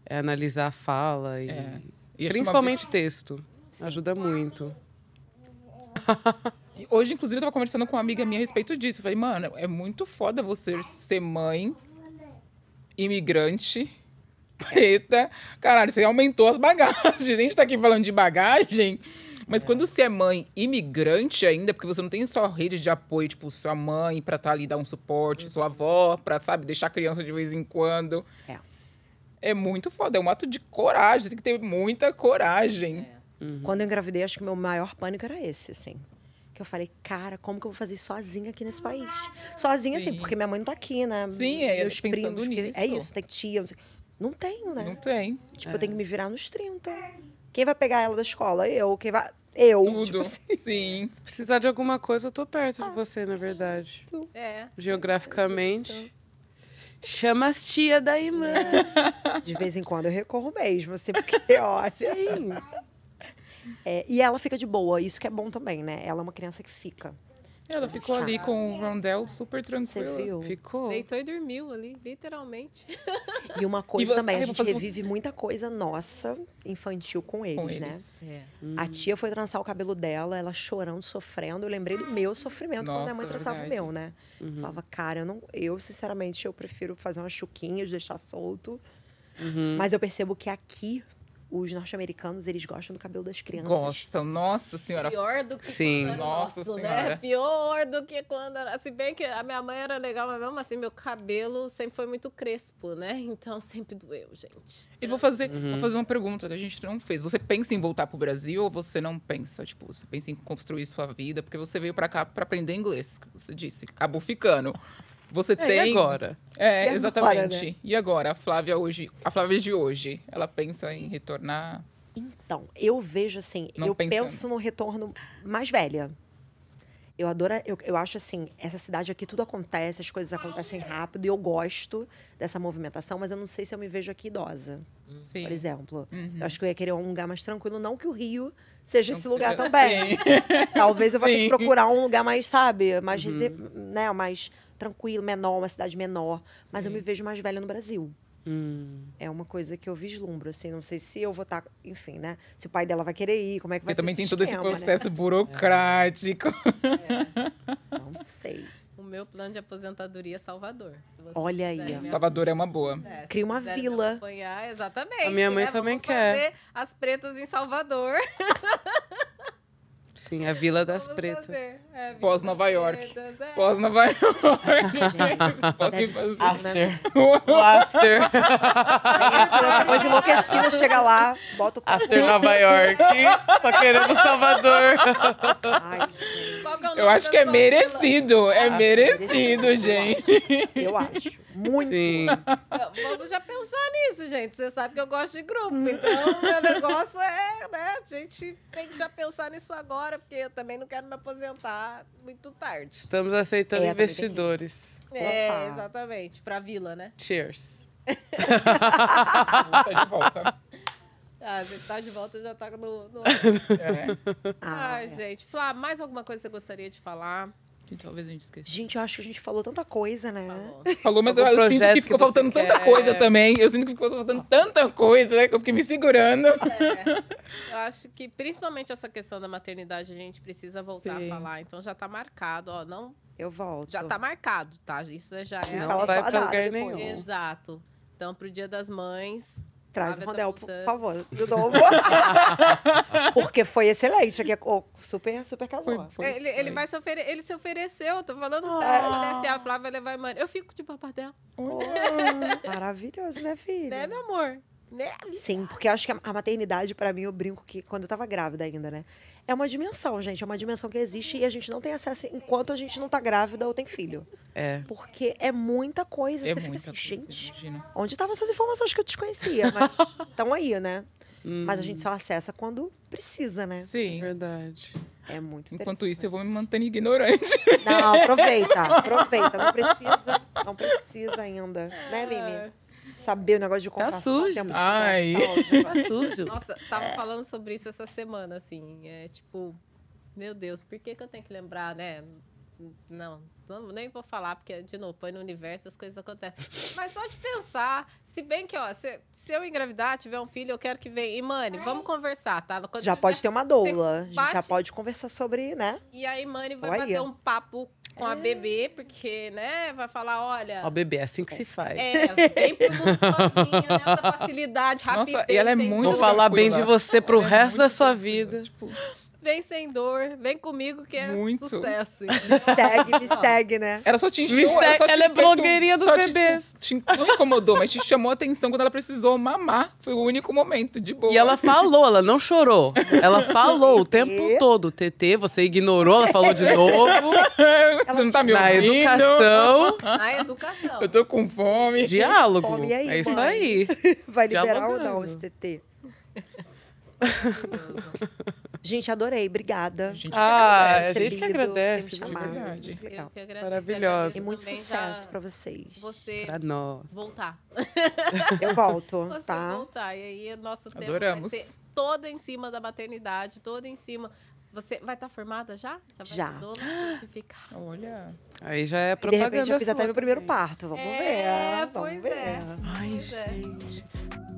é, analisar a fala e, é. e principalmente uma... texto. Sim. Ajuda muito. Hoje, inclusive, eu tava conversando com uma amiga minha a respeito disso. Eu falei, mano, é muito foda você ser mãe, imigrante, preta. Caralho, você aumentou as bagagens. A gente tá aqui falando de bagagem. Mas é. quando você é mãe imigrante ainda, porque você não tem só rede de apoio, tipo, sua mãe pra estar tá ali dar um suporte, uhum. sua avó, pra, sabe, deixar a criança de vez em quando. É. É muito foda, é um ato de coragem, tem que ter muita coragem. É. Uhum. Quando eu engravidei, acho que meu maior pânico era esse, assim que eu falei, cara, como que eu vou fazer sozinha aqui nesse país? Sozinha, assim, Sim. assim, porque minha mãe não tá aqui, né? Sim, é, Meus primos, que, é isso, tem tia, não, sei. não tenho, né? Não tem. Tipo, é. eu tenho é. que me virar nos 30. Quem vai pegar ela da escola? Eu. Quem vai... Eu. Tipo Tudo. Tipo assim. Sim. Se precisar de alguma coisa, eu tô perto ah. de você, na verdade. Ah, tu. Então. É. Geograficamente. Chama as tia da irmã. De vez em quando eu recorro mesmo, assim, porque olha. Sim. É, e ela fica de boa, isso que é bom também, né? Ela é uma criança que fica. Ela ficou ali com o Rondell super tranquila. Ficou. Deitou e dormiu ali, literalmente. E uma coisa e você, também, a gente revive um... muita coisa nossa, infantil, com eles, com né? eles. né? É. A tia foi trançar o cabelo dela, ela chorando, sofrendo. Eu lembrei do meu sofrimento nossa, quando a minha mãe trançava verdade. o meu, né? Uhum. Falava, cara, eu, não, eu, sinceramente, eu prefiro fazer umas chuquinhas, deixar solto. Uhum. Mas eu percebo que aqui os norte-americanos, eles gostam do cabelo das crianças. Gostam, nossa senhora. Pior do que Sim. quando era nossa nosso, né? senhora. né? Pior do que quando era... Se bem que a minha mãe era legal, mas mesmo assim, meu cabelo sempre foi muito crespo, né? Então, sempre doeu, gente. E vou fazer, uhum. vou fazer uma pergunta que a gente não fez. Você pensa em voltar pro Brasil ou você não pensa? Tipo, você pensa em construir sua vida? Porque você veio para cá para aprender inglês, que você disse. Acabou ficando. Você é, tem. E agora? É, e exatamente. Agora, né? E agora? A Flávia hoje. A Flávia de hoje, ela pensa em retornar. Então, eu vejo assim, Não eu pensando. penso no retorno mais velha. Eu adoro, eu, eu acho assim, essa cidade aqui tudo acontece, as coisas acontecem rápido e eu gosto dessa movimentação, mas eu não sei se eu me vejo aqui idosa. Sim. Por exemplo. Uhum. Eu acho que eu ia querer um lugar mais tranquilo, não que o Rio seja esse lugar também. Talvez eu vá ter que procurar um lugar mais, sabe, mais, uhum. né, mais tranquilo, menor, uma cidade menor. Sim. Mas eu me vejo mais velha no Brasil. Hum. É uma coisa que eu vislumbro, assim, não sei se eu vou estar, tá, enfim, né? Se o pai dela vai querer ir, como é que vai Porque também tem esquema, todo esse né? processo né? burocrático. É. É. Não sei. O meu plano de aposentadoria é Salvador. Olha aí. Salvador é uma boa. É, Cria uma vila. Acompanhar, exatamente. A minha mãe né? também Vamos quer. as pretas em Salvador. Sim, a Vila das é, é Vamos Pretas. É, Pós, Nova york é. Pós Nova York. Pós After. O after. Depois enlouquecida, chega lá, bota o After Nova York. Só queremos Salvador. Ai, gente. Eu acho que é, é merecido. É ah, merecido, gente. Eu acho. Muito. Sim. Então, vamos já pensar nisso, gente. Você sabe que eu gosto de grupo. Então, meu negócio é, né? A gente tem que já pensar nisso agora, porque eu também não quero me aposentar muito tarde. Estamos aceitando é, investidores. É, exatamente. Pra vila, né? Cheers. está de volta. Ah, você tá de volta já tá no. no... É. Ah, Ai, é. gente. Flá, mais alguma coisa que você gostaria de falar? Que talvez a gente esqueça. Gente, eu acho que a gente falou tanta coisa, né? Falou, falou mas eu, eu, sinto que ficou que faltando quer. tanta coisa também. Eu sinto que ficou faltando é. tanta coisa, né? Que eu fiquei me segurando. É. Eu acho que principalmente essa questão da maternidade a gente precisa voltar Sim. a falar. Então já tá marcado, ó, não... Eu volto. Já tá marcado, tá? Isso já é... Não, não vai pra lugar nenhum. Exato. Então, pro Dia das Mães, traz o Rondel, por favor, de novo. Porque foi excelente. Aqui, super, super casou. Foi, foi, ele, foi. ele, vai se ofere... ele se ofereceu, tô falando ah. sério, né? Se a Flávia levar mano. Eu fico de tipo, papai dela. Oh, maravilhoso, né, filho? Né, meu amor? Né? Sim, porque eu acho que a maternidade, para mim, eu brinco que quando eu tava grávida ainda, né? é uma dimensão, gente. É uma dimensão que existe e a gente não tem acesso enquanto a gente não tá grávida ou tem filho. É. Porque é muita coisa. É Você muita fica assim, gente, imagina. onde estavam essas informações que eu desconhecia? Mas estão aí, né? Hum. Mas a gente só acessa quando precisa, né? Sim. É verdade. É muito Enquanto isso, eu vou me mantendo ignorante. Não, aproveita, aproveita. Não precisa, não precisa ainda. Né, Mimi? saber o negócio de comprar. Tá sujo. É Ai. Tá, tá sujo. Nossa, tava é. falando sobre isso essa semana, assim. É tipo, meu Deus, por que, que eu tenho que lembrar, né? Não, não, nem vou falar, porque, de novo, põe no universo as coisas acontecem. Mas só de pensar, se bem que, ó, se, se eu engravidar, tiver um filho, eu quero que venha. Imane, vamos conversar, tá? Quando já pode ter uma doula. Bate, já pode conversar sobre, né? E aí Mani vai Olha. bater um papo com é. a bebê, porque, né, vai falar, olha... Ó, bebê, é assim que se faz. É, vem pro mundo sozinha, nessa né, facilidade, rapidez. Nossa, e ela é muito Vou falar bem de você pro é resto da sua vida. Tipo... Vem sem dor, vem comigo que é Muito. sucesso. Me segue, me segue, né? Era só te encheu... Ela, te é blogueirinha dos bebês. Te, te, não incomodou, mas te chamou a atenção quando ela precisou mamar. Foi o único momento, de boa. E ela falou, ela não chorou. Ela falou o tempo e? todo. TT, você ignorou, ela falou de novo. Ela você não tá me na ouvindo. Na educação. Na educação. Eu tô com fome. Diálogo. Fome aí, é isso aí. Vai liberar ou não esse TT? Gente, adorei. Obrigada. Gente, ah, a que agradece. Ter me chamado. Muito legal. Maravilhosa. E muito sucesso pra vocês. Você pra nós. voltar. Eu volto, você tá? voltar. E aí, nosso tema Adoramos. vai ser todo em cima da maternidade, todo em cima... Você vai estar tá formada já? Já. Vai já. Tá fica... Olha. Aí já é propaganda. E de repente eu fiz até meu primeiro parto. Vamos é, ver. Vamos ver. É. Ai, é. gente.